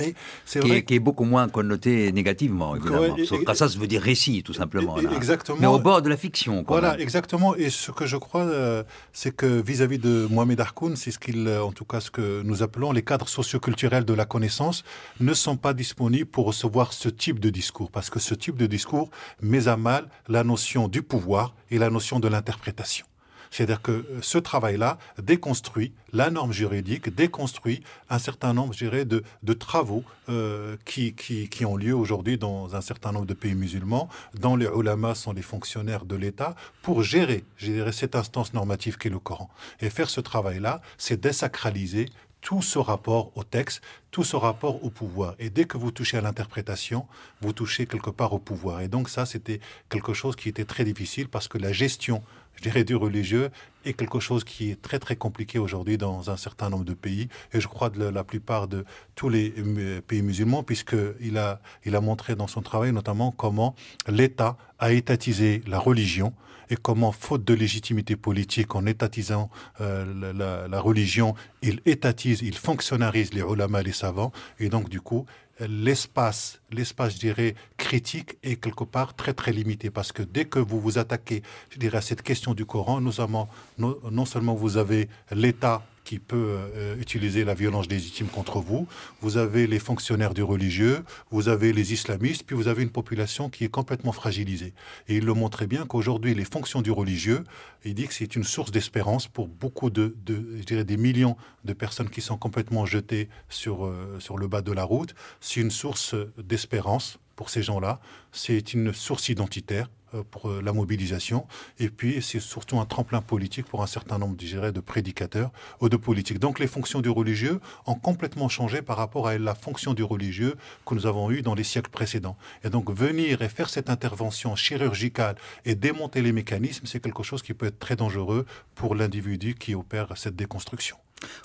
et qui, est, beaucoup moins connoté négativement, évidemment. ça, ça veut dire récit, tout simplement. Exactement. Mais au bord de la fiction. voilà, exactement. Et ce que je crois, euh, c'est que vis-à-vis de Mohamed Harkoun, c'est ce qu'il, euh, en tout cas, ce que nous appelons les cadres socioculturels de la connaissance, ne sont pas disponibles pour recevoir ce type de discours, parce que ce type de discours met à mal la notion du pouvoir et la notion de l'interprétation. C'est-à-dire que euh, ce travail-là déconstruit la norme juridique, déconstruit un certain nombre, je de, travaux euh, qui, qui, ont lieu aujourd'hui dans un certain nombre de pays musulmans, dont les ulamas sont les fonctionnaires de l'État, pour gérer, gérer cette instance normative qu'est le Coran. Et faire ce travail-là, c'est désacraliser tout ce rapport au texte, tout ce rapport au pouvoir. Et dès que vous touchez à l'interprétation, vous touchez quelque part au pouvoir. Et donc ça, c'était quelque chose qui était très difficile parce que la gestion je dirais, du religieux est quelque chose qui est très très compliqué aujourd'hui dans un certain nombre de pays et je crois de la, plupart de tous les euh, pays musulmans puisque il a il a montré dans son travail notamment comment l'État a étatisé la religion et comment faute de légitimité politique en étatisant euh, la, religion il étatise il fonctionnarise les ulama les savants et donc du coup l'espace, l'espace, dirais, critique est quelque part très très limité parce que dès que vous vous attaquez, je dirais, à cette question du Coran, nous avons, non seulement vous avez l'État qui peut euh, utiliser la violence légitime contre vous. Vous avez les fonctionnaires du religieux, vous avez les islamistes, puis vous avez une population qui est complètement fragilisée. Et il le montrait bien qu'aujourd'hui, les fonctions du religieux, il dit que c'est une source d'espérance pour beaucoup de, je dirais des millions de personnes qui sont complètement jetées sur, euh, sur le bas de la route. C'est une source d'espérance pour ces gens-là. C'est une source identitaire euh, pour euh, la mobilisation. Et puis, c'est surtout un tremplin politique pour un certain nombre, je de prédicateurs ou de politiques. Donc, les fonctions du religieux ont complètement changé par rapport à la fonction du religieux que nous avons eue dans les siècles précédents. Et donc, venir et faire cette intervention chirurgicale et démonter les mécanismes, c'est quelque chose qui peut être très dangereux pour l'individu qui opère cette déconstruction.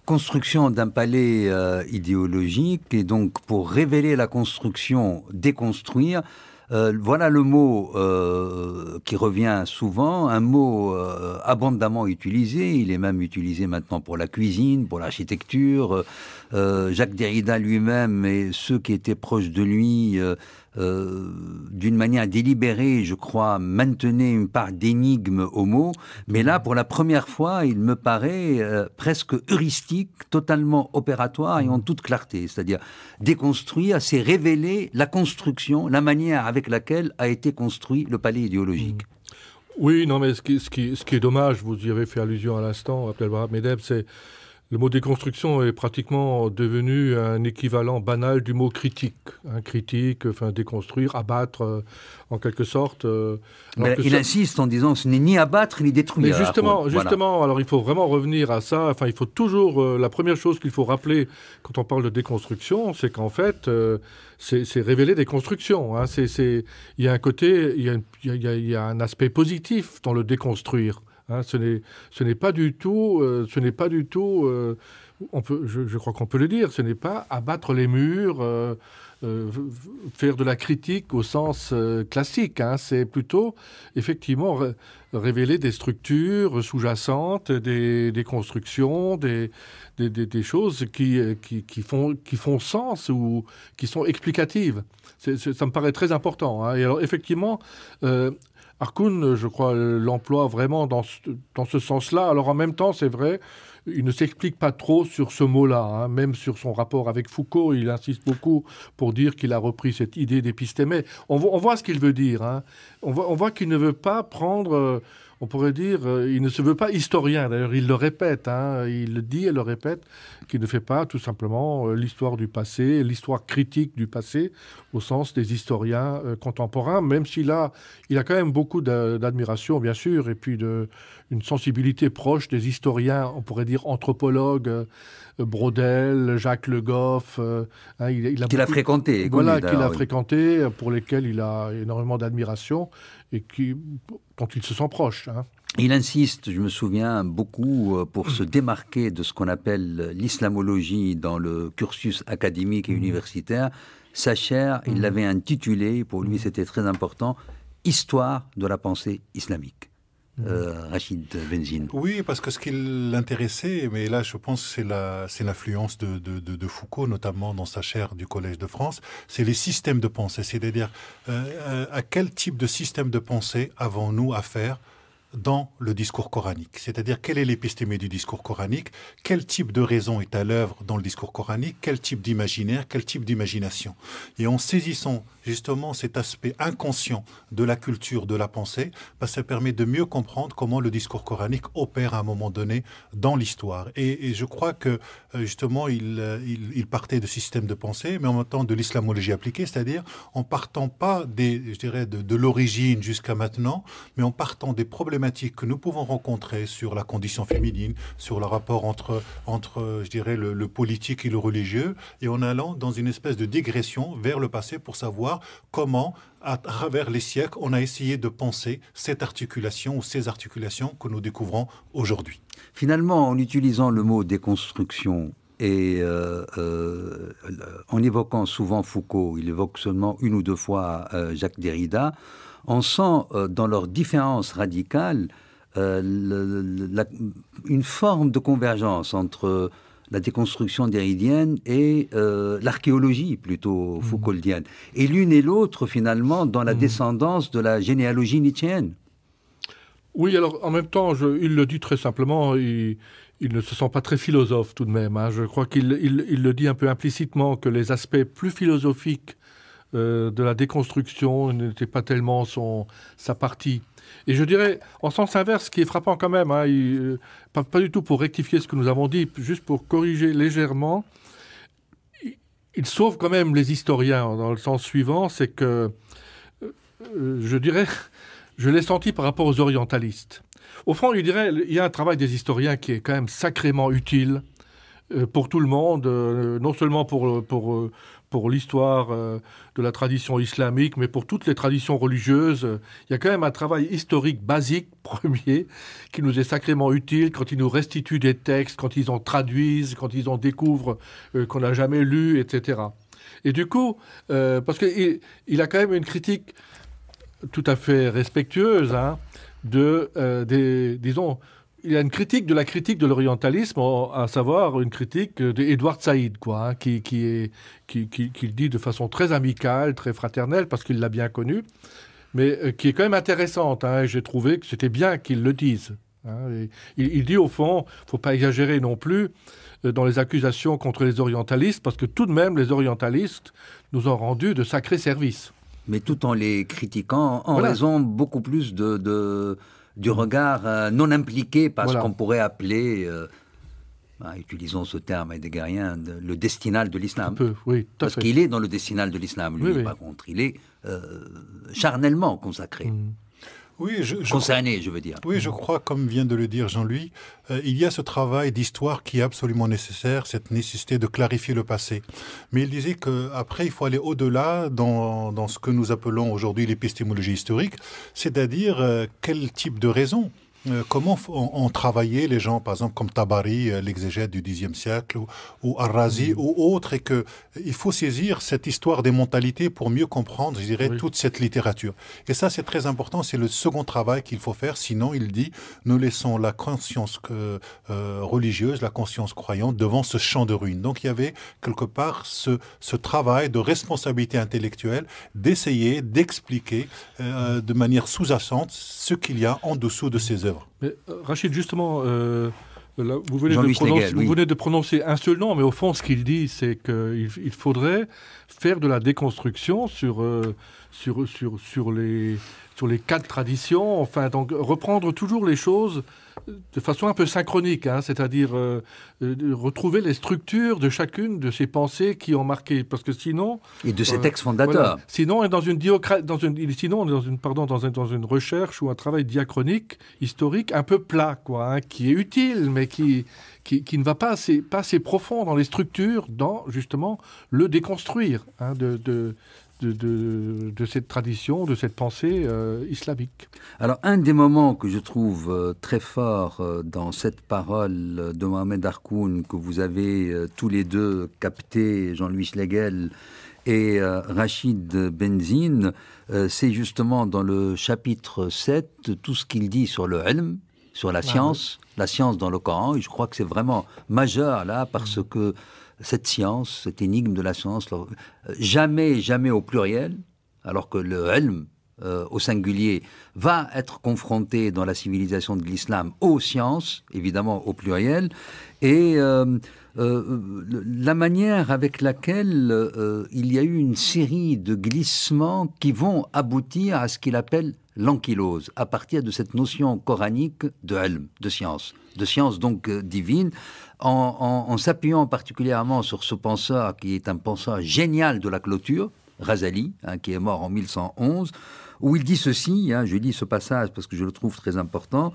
Construction d'un palais euh, idéologique et donc pour révéler la construction, déconstruire. Euh, voilà le mot euh, qui revient souvent, un mot abondamment utilisé. Il est même utilisé maintenant pour la cuisine, pour l'architecture. Jacques Derrida lui-même et ceux qui étaient proches de lui euh, d'une manière délibérée, je crois, maintenait une part d'énigme au mot. Mais là, pour la première fois, il me paraît euh, presque heuristique, totalement opératoire et en mmh. toute clarté. C'est-à-dire déconstruire, c'est révéler la construction, la manière avec laquelle a été construit le palais idéologique. Mmh. Oui, non, mais ce qui, est dommage, vous y avez fait allusion à l'instant, Abdelwahab Medeb, c'est le mot déconstruction est pratiquement devenu un équivalent banal du mot critique. critique, euh, enfin déconstruire, abattre, euh, en quelque sorte. Euh, il insiste en disant ce n'est ni abattre ni détruire. Mais justement, justement, alors il faut vraiment revenir à ça. Enfin, il faut toujours la première chose qu'il faut rappeler quand on parle de déconstruction, c'est qu'en fait, c'est révéler des constructions. Hein. il y a un côté, il y, il y a un aspect positif dans le déconstruire. Hein, ce n'est pas du tout, euh, ce n'est pas du tout, euh, on peut, je, crois qu'on peut le dire, ce n'est pas abattre les murs, euh, faire de la critique au sens classique. Hein. c'est plutôt effectivement révéler des structures sous-jacentes, des, constructions, des, choses qui, font, qui font sens ou qui sont explicatives. ça me paraît très important. Hein. Et alors effectivement, Harkoun, je crois, l'emploie vraiment dans ce, sens-là. Alors en même temps, c'est vrai, il ne s'explique pas trop sur ce mot-là, hein. même sur son rapport avec Foucault, il insiste beaucoup pour dire qu'il a repris cette idée d'épistémé. On, voit ce qu'il veut dire, hein. on voit qu'il ne veut pas prendre... Euh, on pourrait dire, euh, il ne se veut pas historien, d'ailleurs il le répète, hein. il le dit et le répète, qu'il ne fait pas tout simplement euh, l'histoire du passé, l'histoire critique du passé, au sens des historiens euh, contemporains, même s'il a, il a quand même beaucoup d'admiration, bien sûr, et puis une sensibilité proche des historiens, on pourrait dire anthropologues, Brodel, Jacques Le Goff, hein, il, a, fréquenté. Voilà, qu'il a fréquenté, pour lesquels il a énormément d'admiration et qui, dont il se sent proche. Hein. Il insiste, je me souviens, beaucoup euh, pour se démarquer de ce qu'on appelle l'islamologie dans le cursus académique et mmh. universitaire. sa chaire, il mmh. l'avait intitulé, pour lui mmh. c'était très important, Histoire de la pensée islamique. Euh, Rachid Benzine. Oui, parce que ce qui l'intéressait, mais là je pense c'est c'est l'influence de, Foucault, notamment dans sa chaire du Collège de France, c'est les systèmes de pensée, c'est-à-dire euh, euh, à quel type de système de pensée avons-nous affaire dans le discours coranique. C'est-à-dire quelle est l'épistémie du discours coranique, quel type de raison est à l'œuvre dans le discours coranique, quel type d'imaginaire, quel type d'imagination. Et en saisissant justement cet aspect inconscient de la culture, de la pensée, bah, ça permet de mieux comprendre comment le discours coranique opère à un moment donné dans l'histoire. Et, je crois que euh, justement, euh, il, partait de systèmes de pensée, mais en même temps de l'islamologie appliquée, c'est-à-dire en partant pas des, je dirais, de, de l'origine jusqu'à maintenant, mais en partant des problèmes que nous pouvons rencontrer sur la condition féminine, sur le rapport entre, entre je dirais, le, politique et le religieux, et en allant dans une espèce de digression vers le passé pour savoir comment, à travers les siècles, on a essayé de penser cette articulation ou ces articulations que nous découvrons aujourd'hui. Finalement, en utilisant le mot déconstruction, et euh, euh, en évoquant souvent Foucault, il évoque seulement une ou deux fois euh, Jacques Derrida, on sent euh, dans leur différence radicale euh, une forme de convergence entre la déconstruction déridienne et euh, l'archéologie plutôt mm. foucauldienne. Et l'une et l'autre, finalement, dans la mm. descendance de la généalogie nietzschéenne. Oui, alors en même temps, il le dit très simplement, il, ne se sent pas très philosophe tout de même. Hein. Je crois qu'il le dit un peu implicitement que les aspects plus philosophiques euh, de la déconstruction n'était pas tellement son, sa partie. Et je dirais, en sens inverse, ce qui est frappant quand même, hein, euh, pas, du tout pour rectifier ce que nous avons dit, juste pour corriger légèrement, il, sauve quand même les historiens dans le sens suivant, c'est que, euh, je dirais, je l'ai senti par rapport aux orientalistes. Au fond, il dirait, il y a un travail des historiens qui est quand même sacrément utile pour tout le monde, non seulement pour, pour, pour l'histoire euh, de la tradition islamique, mais pour toutes les traditions religieuses. Euh, il y a quand même un travail historique basique, premier, qui nous est sacrément utile quand ils nous restituent des textes, quand ils en traduisent, quand ils en découvrent euh, qu'on n'a jamais lu, etc. Et du coup, parce qu'il il a quand même une critique tout à fait respectueuse hein, de, des, disons, il y a une critique de la critique de l'orientalisme, à savoir une critique d'Edouard Saïd, quoi, hein, qui, est, qui, le dit de façon très amicale, très fraternelle, parce qu'il l'a bien connu, mais euh, qui est quand même intéressante. Hein, J'ai trouvé que c'était bien qu'il le dise. Hein, il, dit au fond, il ne faut pas exagérer non plus euh, dans les accusations contre les orientalistes, parce que tout de même, les orientalistes nous ont rendu de sacrés services. Mais tout en les critiquant, en raison beaucoup plus de du regard euh, non impliqué par ce qu'on pourrait appeler euh, bah, utilisons ce terme heideggerien, le destinal de l'islam. Parce qu'il est dans le destinal de l'islam, lui, par contre. Il est euh, charnellement consacré. Mm oui, je, crois, veux dire. Oui, je crois, comme vient de le dire Jean-Louis, euh, il y a ce travail d'histoire qui est absolument nécessaire, cette nécessité de clarifier le passé. Mais il disait qu'après, il faut aller au-delà dans, ce que nous appelons aujourd'hui l'épistémologie historique, c'est-à-dire euh, quel type de raison euh, comment ont, travaillé les gens, par exemple, comme Tabari, euh, l'exégète du Xe siècle, ou, Arrazi, mm. ou autres, et que euh, il faut saisir cette histoire des mentalités pour mieux comprendre, je dirais, toute cette littérature. Et ça, c'est très important, c'est le second travail qu'il faut faire, sinon, il dit, nous laissons la conscience religieuse, la conscience croyante, devant ce champ de ruines. Donc, il y avait quelque part ce, ce travail de responsabilité intellectuelle, d'essayer d'expliquer de manière sous-assente ce qu'il y a en dessous de ces œuvres. Euh, Rachid, justement, euh, vous, venez de prononcer un seul nom, mais au fond, ce qu'il dit, c'est qu'il il faudrait faire de la déconstruction sur, euh, sur, sur, sur les sur les quatre traditions. Enfin, donc reprendre toujours les choses de façon un peu synchronique, hein, c'est-à-dire euh, euh, retrouver les structures de chacune de ces pensées qui ont marqué, parce que sinon et de ces euh, textes fondateurs. sinon, on est dans une dans une, sinon dans une pardon dans, dans une recherche ou un travail diachronique historique un peu plat, quoi, hein, qui est utile mais qui qui, ne va pas assez, pas assez profond dans les structures, dans justement le déconstruire hein, de, de, cette tradition, de cette pensée euh, islamique. Alors, un des moments que je trouve euh, très fort euh, dans cette parole de Mohamed Harkoun que vous avez tous les deux capté, Jean-Louis Schlegel et Rachid Benzine, c'est justement dans le chapitre 7, tout ce qu'il dit sur le helm, sur la science, la science dans le Coran. Et je crois que c'est vraiment majeur là parce mm. que cette science, cette énigme de la science, euh, jamais, jamais au pluriel, alors que le Helm, euh, au singulier, va être confronté dans la civilisation de l'islam aux sciences, évidemment au pluriel, et euh, la manière avec laquelle il y a eu une série de glissements qui vont aboutir à ce qu'il appelle l'ankylose, à partir de cette notion coranique de helm, de science, de science donc euh, divine, en, s'appuyant particulièrement sur ce penseur qui est un penseur génial de la clôture, Razali, hein, qui est mort en 1111, où il dit ceci, hein, je lis ce passage parce que je le trouve très important,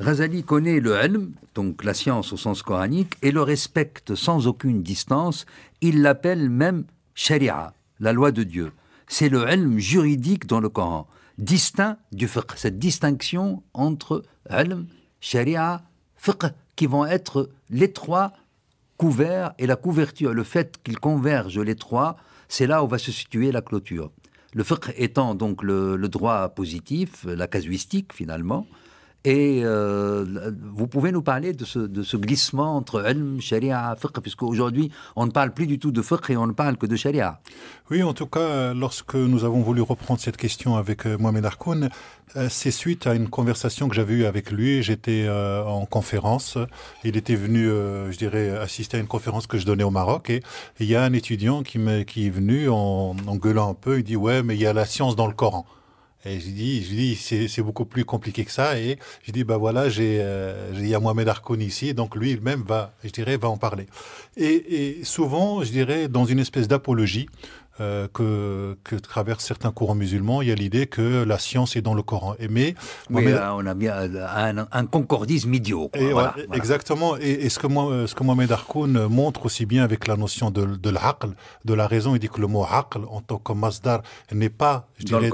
Razali connaît le helm, donc la science au sens coranique, et le respecte sans aucune distance, il l'appelle même sharia, la loi de Dieu. C'est le helm juridique dans le Coran distinct du fiqh, cette distinction entre ilm, sharia, fiqh, qui vont être les trois couverts et la couverture, le fait qu'ils convergent les trois, c'est là où va se situer la clôture. Le fiqh étant donc le droit positif, la casuistique finalement, et euh, vous pouvez nous parler de ce, glissement entre ilm, sharia, fiqh, puisque aujourd'hui on ne parle plus du tout de fiqh et on ne parle que de sharia. Oui, en tout cas, lorsque nous avons voulu reprendre cette question avec euh, Mohamed Harkoun, euh, c'est suite à une conversation que j'avais eue avec lui. J'étais en conférence. Il était venu, je dirais, assister à une conférence que je donnais au Maroc. Et il y a un étudiant qui, est, venu en gueulant un peu. Il dit Ouais, mais il y a la science dans le Coran. Et je lui dis, je dis c'est beaucoup plus compliqué que ça. Et je dis, ben voilà, euh, j'ai il y a Mohamed Harkoun ici, donc lui-même va, je dirais, va en parler. et souvent, je dirais, dans une espèce d'apologie, euh, que, que travers certains courants musulmans. Il y a l'idée que la science est dans le Coran. mais, oui, on euh, a bien euh, un, concordisme idiot. Exactement. Et, ce, que moi, ce que Mohamed Harkoun montre aussi bien avec la notion de, de l'aql, de la raison, il dit que le mot aql en tant que masdar n'est pas dans, le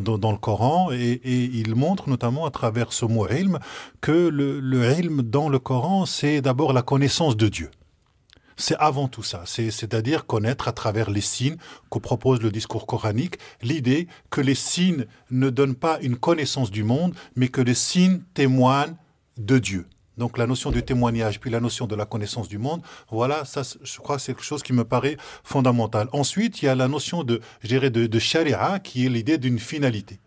dans, le Coran. Et, il montre notamment à travers ce mot ilm que le, le ilm dans le Coran, c'est d'abord la connaissance de Dieu. C'est avant tout ça, c'est-à-dire connaître à travers les signes que propose le discours coranique l'idée que les signes ne donnent pas une connaissance du monde, mais que les signes témoignent de Dieu. Donc la notion du témoignage, puis la notion de la connaissance du monde, voilà, ça, je crois c'est quelque chose qui me paraît fondamental. Ensuite, il y a la notion de, je dirais, de, de qui est l'idée d'une finalité.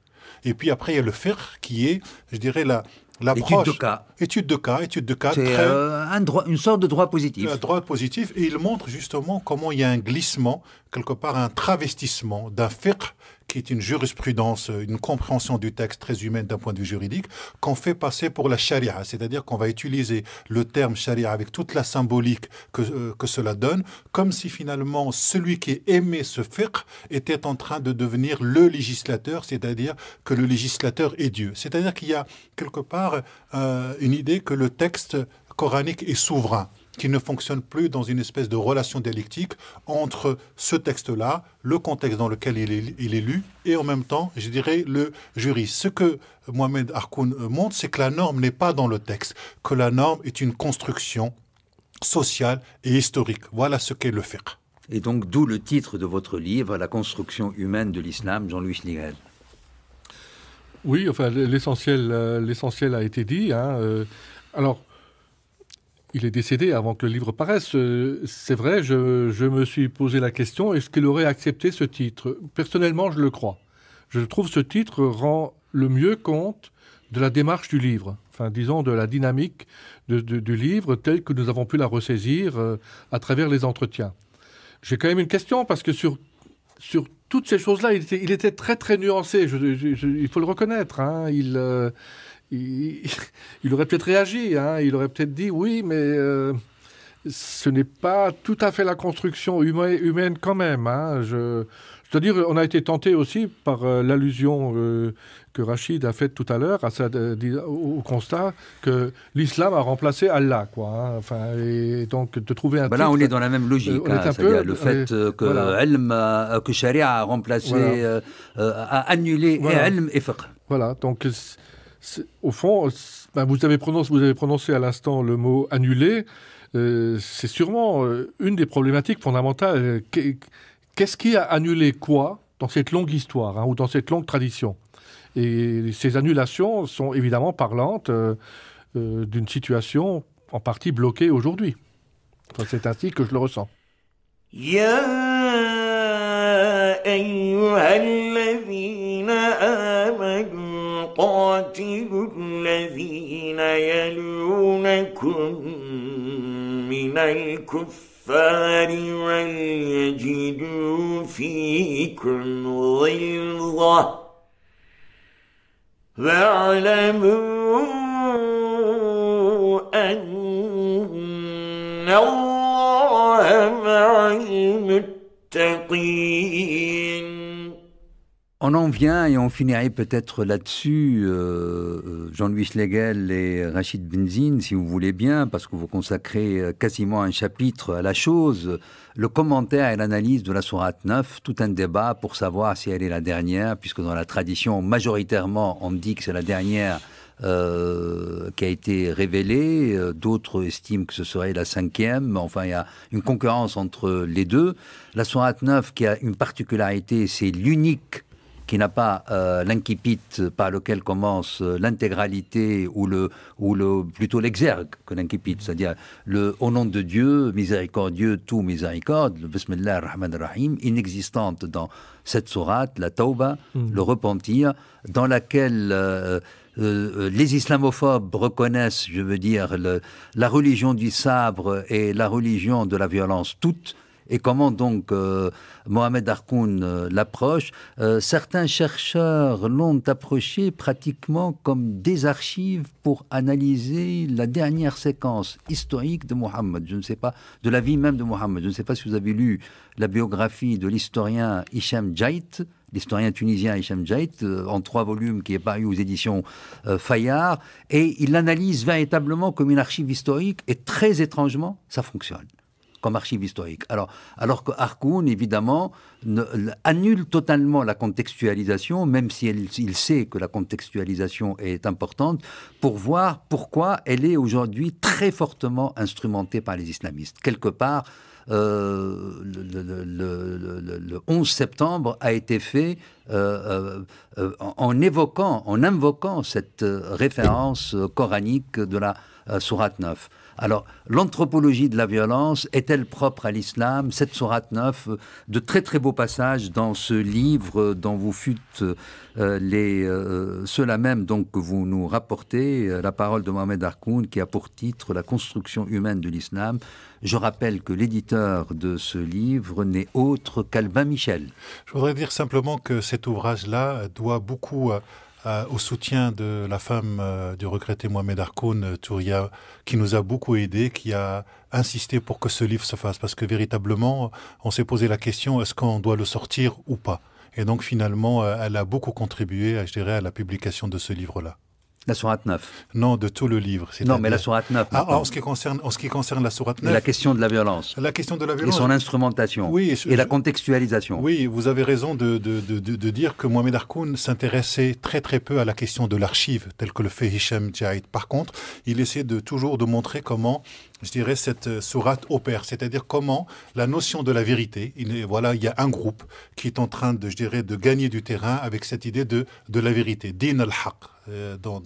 Et puis après, il y a le fer, qui est, je dirais, la, Étude de cas. Étude de cas, étude de cas. C'est euh, une sorte de droit positif. Un droit positif, et il montre justement comment il y a un glissement, quelque part un travestissement d'un fiqh qui est une jurisprudence, euh, une compréhension du texte très humaine d'un point de vue juridique, qu'on fait passer pour la charia, c'est-à-dire qu'on va utiliser le terme charia avec toute la symbolique euh, que, cela donne, comme si finalement celui qui aimait ce fiqh était en train de devenir le législateur, c'est-à-dire que le législateur est Dieu. C'est-à-dire qu'il y a quelque part euh, une idée que le texte coranique est souverain qui ne fonctionne plus dans une espèce de relation dialectique entre ce texte-là, le contexte dans lequel il est, lu, et en même temps, je dirais, le jury. Ce que Mohamed Harkoun montre, c'est que la norme n'est pas dans le texte, que la norme est une construction sociale et historique. Voilà ce qu'est le fiqh. Et donc, d'où le titre de votre livre, La construction humaine de l'islam, Jean-Louis Schnegel. Oui, enfin, l'essentiel, euh, l'essentiel a été dit. Hein, euh, alors, il est décédé avant que le livre paraisse. Euh, c'est vrai, je, me suis posé la question, est-ce qu'il aurait accepté ce titre Personnellement, je le crois. Je trouve ce titre rend le mieux compte de la démarche du livre, enfin disons de la dynamique du livre telle que nous avons pu la ressaisir euh, à travers les entretiens. J'ai quand même une question parce que sur, sur toutes ces choses-là, il était, très très nuancé, il faut le reconnaître. Hein. il, euh, il, aurait peut-être réagi, hein. il aurait peut-être dit oui, mais euh, ce n'est pas tout à fait la construction humaine, quand même. Hein. je, c'est-à-dire, on a été tenté aussi par euh, l'allusion euh, que Rachid a faite tout à l'heure au constat que l'islam a remplacé Allah, quoi. Hein. enfin, et, donc de trouver un. Ben là, on est dans la même logique. peu, le fait que voilà. que Sharia a remplacé, a annulé voilà. et fiqh. Voilà, donc au fond, ben, vous, avez prononcé, vous avez prononcé à l'instant le mot annulé. Euh, c'est sûrement euh, une des problématiques fondamentales. Euh, qu'est-ce qui a annulé quoi dans cette longue histoire hein, ou dans cette longue tradition Et ces annulations sont évidemment parlantes d'une situation en partie bloquée aujourd'hui. c'est ainsi que je le ressens. قاتلوا الذين يلونكم من الكفار وليجدوا فيكم غلظة واعلموا أن الله مع المتقين On en vient et on finirait peut-être là-dessus, euh, euh, Jean-Louis Schlegel et Rachid Benzine, si vous voulez bien, parce que vous consacrez euh, quasiment un chapitre à la chose, le commentaire et l'analyse de la Sourate 9, tout un débat pour savoir si elle est la dernière, puisque dans la tradition, majoritairement, on dit que c'est la dernière qui a été révélée, d'autres estiment que ce serait la cinquième, enfin il y a une concurrence entre les deux. La Sourate 9 qui a une particularité, c'est l'unique qui n'a pas euh, l'incipit par lequel commence euh, l'intégralité ou le ou le plutôt l'exergue que l'incipit, c'est-à-dire le au nom de Dieu, miséricordieux, tout miséricorde, le Bismillah rahman rahim inexistante dans cette sourate, la Tauba, hmm. le repentir, dans laquelle euh, euh, les islamophobes reconnaissent, je veux dire, le, la religion du sabre et la religion de la violence, toute, et comment donc euh, Mohamed Harkoun euh, l'approche. Euh, certains chercheurs l'ont approché pratiquement comme des archives pour analyser la dernière séquence historique de Mohamed. Je ne sais pas, de la vie même de Mohamed. Je ne sais pas si vous avez lu la biographie de l'historien Hicham Jait, l'historien tunisien Hicham Jait, en trois volumes qui est paru aux éditions Fayard, et il l'analyse véritablement comme une archive historique, et très étrangement, ça fonctionne archive historique. Alors, alors que Harkoun, évidemment, ne, annule totalement la contextualisation, même si sait que la contextualisation est importante, pour voir pourquoi elle est aujourd'hui très fortement instrumentée par les islamistes. Quelque part, euh, le, 11 septembre a été fait en, euh, euh, en, évoquant, en invoquant cette référence coranique de la Sourate 9. Alors, l'anthropologie de la violence est-elle propre à l'islam 9 euh, de très très beaux passages dans ce livre euh, dont vous fûtes euh, les ceux-là même donc que vous nous rapportez, la parole de Mohamed Harkoun qui a pour titre La construction humaine de l'islam. Je rappelle que l'éditeur de ce livre n'est autre qu'Albin Michel. Je voudrais dire simplement que cet ouvrage-là doit beaucoup au soutien de la femme euh, du regretté Mohamed Arkoun euh, Touria, qui nous a beaucoup aidé, qui a insisté pour que ce livre se fasse, parce que véritablement, on s'est posé la question est-ce qu'on doit le sortir ou pas Et donc finalement, euh, elle a beaucoup contribué, je dirais, à la publication de ce livre-là. La sourate 9. Non, de tout le livre. c'est-à-dire. Non, mais la sourate 9. Ah, en, ce qui concerne, en ce qui concerne la sourate 9. la question de la violence. La question de la violence. Et son instrumentation. Oui, et, la contextualisation. Oui, vous avez raison de, de, dire que Mohamed Harkoun s'intéressait très très peu à la question de l'archive, tel que le fait Hichem Djaïd. Par contre, il essaie de, toujours de montrer comment je dirais, cette euh, sourate opère, c'est-à-dire comment la notion de la vérité, il voilà, il y a un groupe qui est en train de, je dirais, de gagner du terrain avec cette idée de, de la vérité, din al-haq, euh, dont,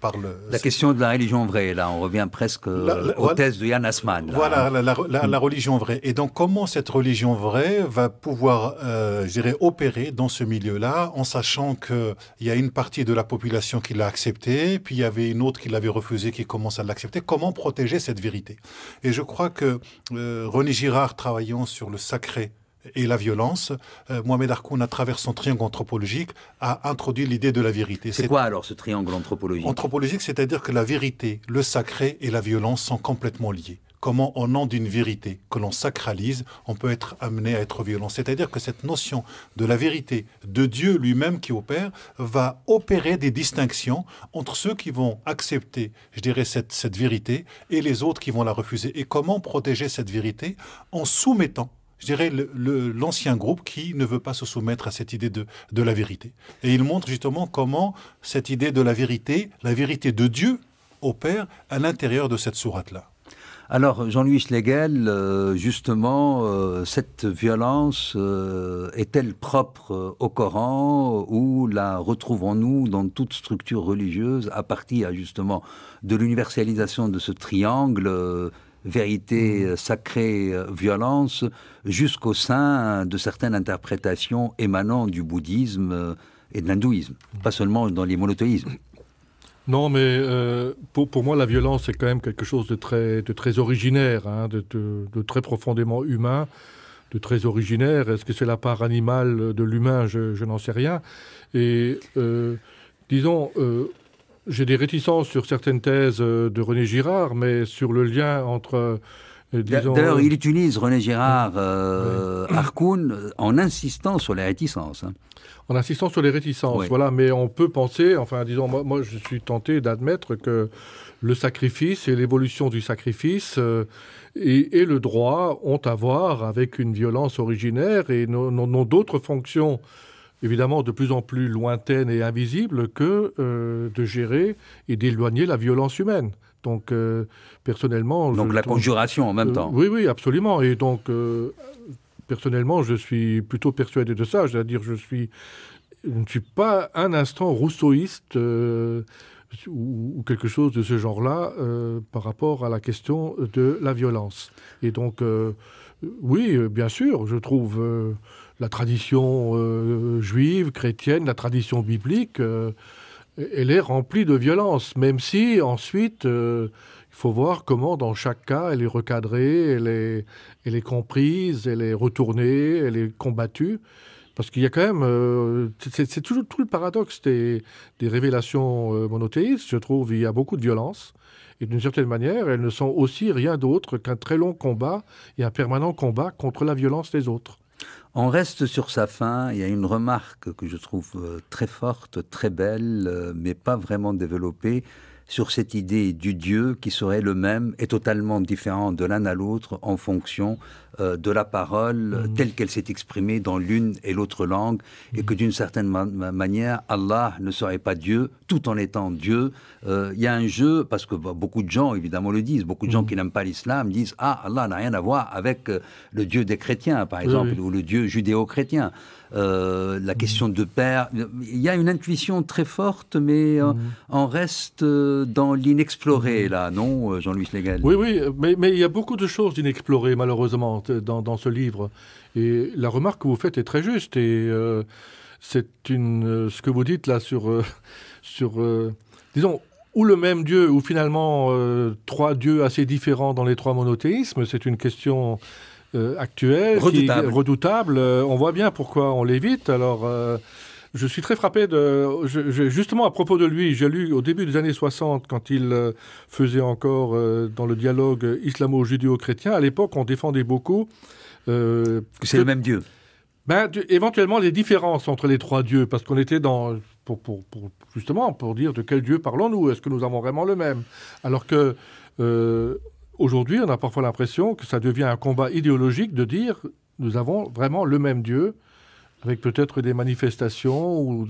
parle. Euh, la question de la religion vraie, là, on revient presque au la, aux thèses de Yann Asman. Voilà, hein. la, religion vraie. Et donc, comment cette religion vraie va pouvoir, je dirais, opérer dans ce milieu-là, en sachant qu'il y a une partie de la population qui l'a acceptée, puis il y avait une autre qui l'avait refusée, qui commence à l'accepter. Comment protéger cette vérité. Et je crois que euh, René Girard, travaillant sur le sacré et la violence, euh, Mohamed Harkoun, à travers son triangle anthropologique, a introduit l'idée de la vérité. C'est quoi alors ce triangle anthropologique Anthropologique, c'est-à-dire que la vérité, le sacré et la violence sont complètement liés comment au nom d'une vérité que l'on sacralise, on peut être amené à être violent. C'est-à-dire que cette notion de la vérité, de Dieu lui-même qui opère, va opérer des distinctions entre ceux qui vont accepter, je dirais, cette, vérité et les autres qui vont la refuser. Et comment protéger cette vérité En soumettant je dirais, l'ancien groupe qui ne veut pas se soumettre à cette idée de, la vérité. Et il montre justement comment cette idée de la vérité, la vérité de Dieu, opère à l'intérieur de cette sourate-là. Alors, Jean-Louis Legel, euh, justement, euh, cette violence euh, est-elle propre au Coran ou la retrouvons-nous dans toute structure religieuse à partir justement de l'universalisation de ce triangle vérité mm. sacrée, violence, jusqu'au sein de certaines interprétations émanant du bouddhisme et de l'hindouisme, pas seulement dans les monothéismes. Non, mais euh, pour, moi, la violence, est quand même quelque chose de très, originaire, hein, de, très profondément humain, de très originaire. Est-ce que c'est la part animale de l'humain Je, n'en sais rien. Et euh, disons, euh, j'ai des réticences sur certaines thèses de René Girard, mais sur le lien entre... D'ailleurs, il utilise René Girard, oui. en insistant sur les réticences. Hein en insistant sur les réticences. Voilà, mais on peut penser, enfin, disons, moi, je suis tenté d'admettre que le sacrifice et l'évolution du sacrifice euh, et, le droit ont à voir avec une violence originaire et n'ont d'autres fonctions évidemment de plus en plus lointaines et invisibles que euh, de gérer et d'éloigner la violence humaine. Donc, euh, personnellement... Donc, la conjuration en même temps. oui, oui, absolument. Et donc, Personnellement, je suis plutôt persuadé de ça. C'est-à-dire, je, suis, je ne suis pas un instant rousseauiste euh, ou, quelque chose de ce genre-là euh, par rapport à la question de la violence. Et donc, euh, oui, bien sûr, je trouve la tradition juive, chrétienne, la tradition biblique, elle est remplie de violence, même si ensuite faut voir comment, dans chaque cas, elle est recadrée, elle est, elle est comprise, elle est retournée, elle est combattue. Parce qu'il y a quand même. Euh, c'est toujours tout le paradoxe des, révélations euh, monothéistes, je trouve. Il y a beaucoup de violence. Et d'une certaine manière, elles ne sont aussi rien d'autre qu'un très long combat et un permanent combat contre la violence des autres. On reste sur sa fin. Il y a une remarque que je trouve euh, très forte, très belle, mais pas vraiment développée sur cette idée du Dieu qui serait le même et totalement différent de l'un à l'autre en fonction euh, de la parole euh, mhm. telle qu'elle s'est exprimée dans l'une et l'autre langue, et que mhm. d'une certaine manière, Allah ne serait pas Dieu tout en étant Dieu. Euh, il y a un jeu, parce que beaucoup de gens, évidemment, le disent, beaucoup de gens mhm. qui n'aiment pas l'islam disent Ah, Allah n'a rien à voir avec le Dieu des chrétiens, par exemple, ou le Dieu judéo-chrétien. Euh, la question de père. Il y a une intuition très forte, mais on euh, mhm. reste euh, dans l'inexploré, mhm. là, non, Jean-Louis Légal Oui, oui, mais, mais, il y a beaucoup de choses inexplorées, malheureusement, dans, ce livre. Et la remarque que vous faites est très juste. Et c'est une, ce que vous dites là sur. sur disons, ou le même Dieu, ou finalement trois dieux assez différents dans les trois monothéismes. C'est une question euh, actuel, redoutable. Euh, on voit bien pourquoi on l'évite. Alors. Euh, je suis très frappé de. justement, à propos de lui, j'ai lu au début des années 60, quand il faisait encore dans le dialogue islamo-judéo-chrétien, à l'époque, on défendait beaucoup. C'est le même Dieu. Ben, éventuellement, les différences entre les trois dieux, parce qu'on était dans. pour, justement, pour dire de quel Dieu parlons-nous Est-ce que nous avons vraiment le même Alors que. Aujourd'hui, on a parfois l'impression que ça devient un combat idéologique de dire nous avons vraiment le même Dieu, avec peut-être des manifestations ou,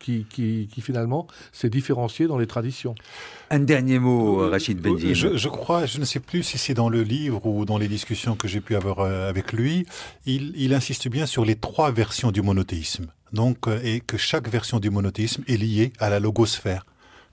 qui, qui, qui, finalement s'est différencié dans les traditions. Un dernier mot, euh, Rachid euh, Benzine. Je, crois, je ne sais plus si c'est dans le livre ou dans les discussions que j'ai pu avoir euh, avec lui, il, il insiste bien sur les trois versions du monothéisme donc, et que chaque version du monothéisme est liée à la logosphère,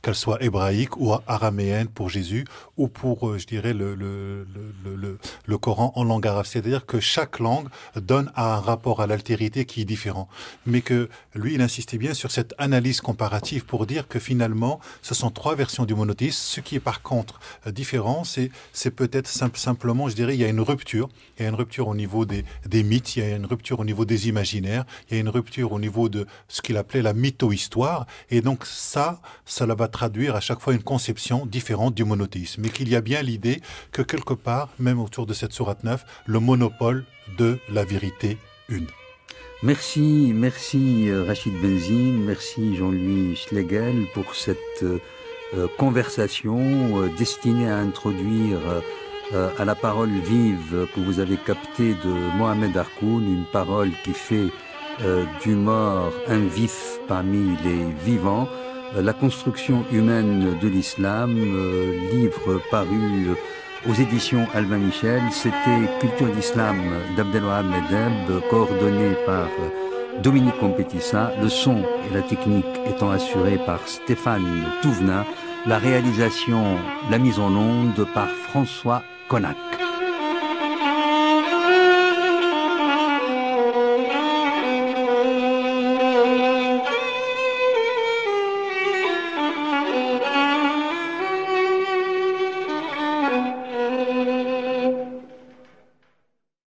qu'elle soit hébraïque ou araméenne pour Jésus, ou pour, euh, je dirais, le, le, le, le Coran en langue arabe. C'est-à-dire que chaque langue donne un rapport à l'altérité qui est différent. Mais que lui, il insistait bien sur cette analyse comparative pour dire que finalement, ce sont trois versions du monothéisme. Ce qui est par contre euh, différent, c'est, c'est peut-être simplement, je dirais, il y a une rupture. Il y a une rupture au niveau des, des mythes, il y a une rupture au niveau des imaginaires, il y a une rupture au niveau de ce qu'il appelait la mytho-histoire. Et donc ça, cela va traduire à chaque fois une conception différente du monothéisme, mais qu'il y a bien l'idée que quelque part, même autour de cette sourate 9, le monopole de la vérité une. Merci, merci euh, Rachid Benzine, merci Jean-Louis Schlegel pour cette euh, euh, conversation destinée à introduire à la parole vive que vous avez captée de Mohamed Harkoun, une parole qui fait du mort un vif parmi les vivants. Euh, la construction humaine de l'islam, euh, livre paru aux éditions Albin Michel. C'était Culture d'Islam d'Abdelwahab Medeb, coordonné par euh, Dominique Compétissa. Le son et la technique étant assurés par Stéphane Touvenin. La réalisation, la mise en onde par François Connac.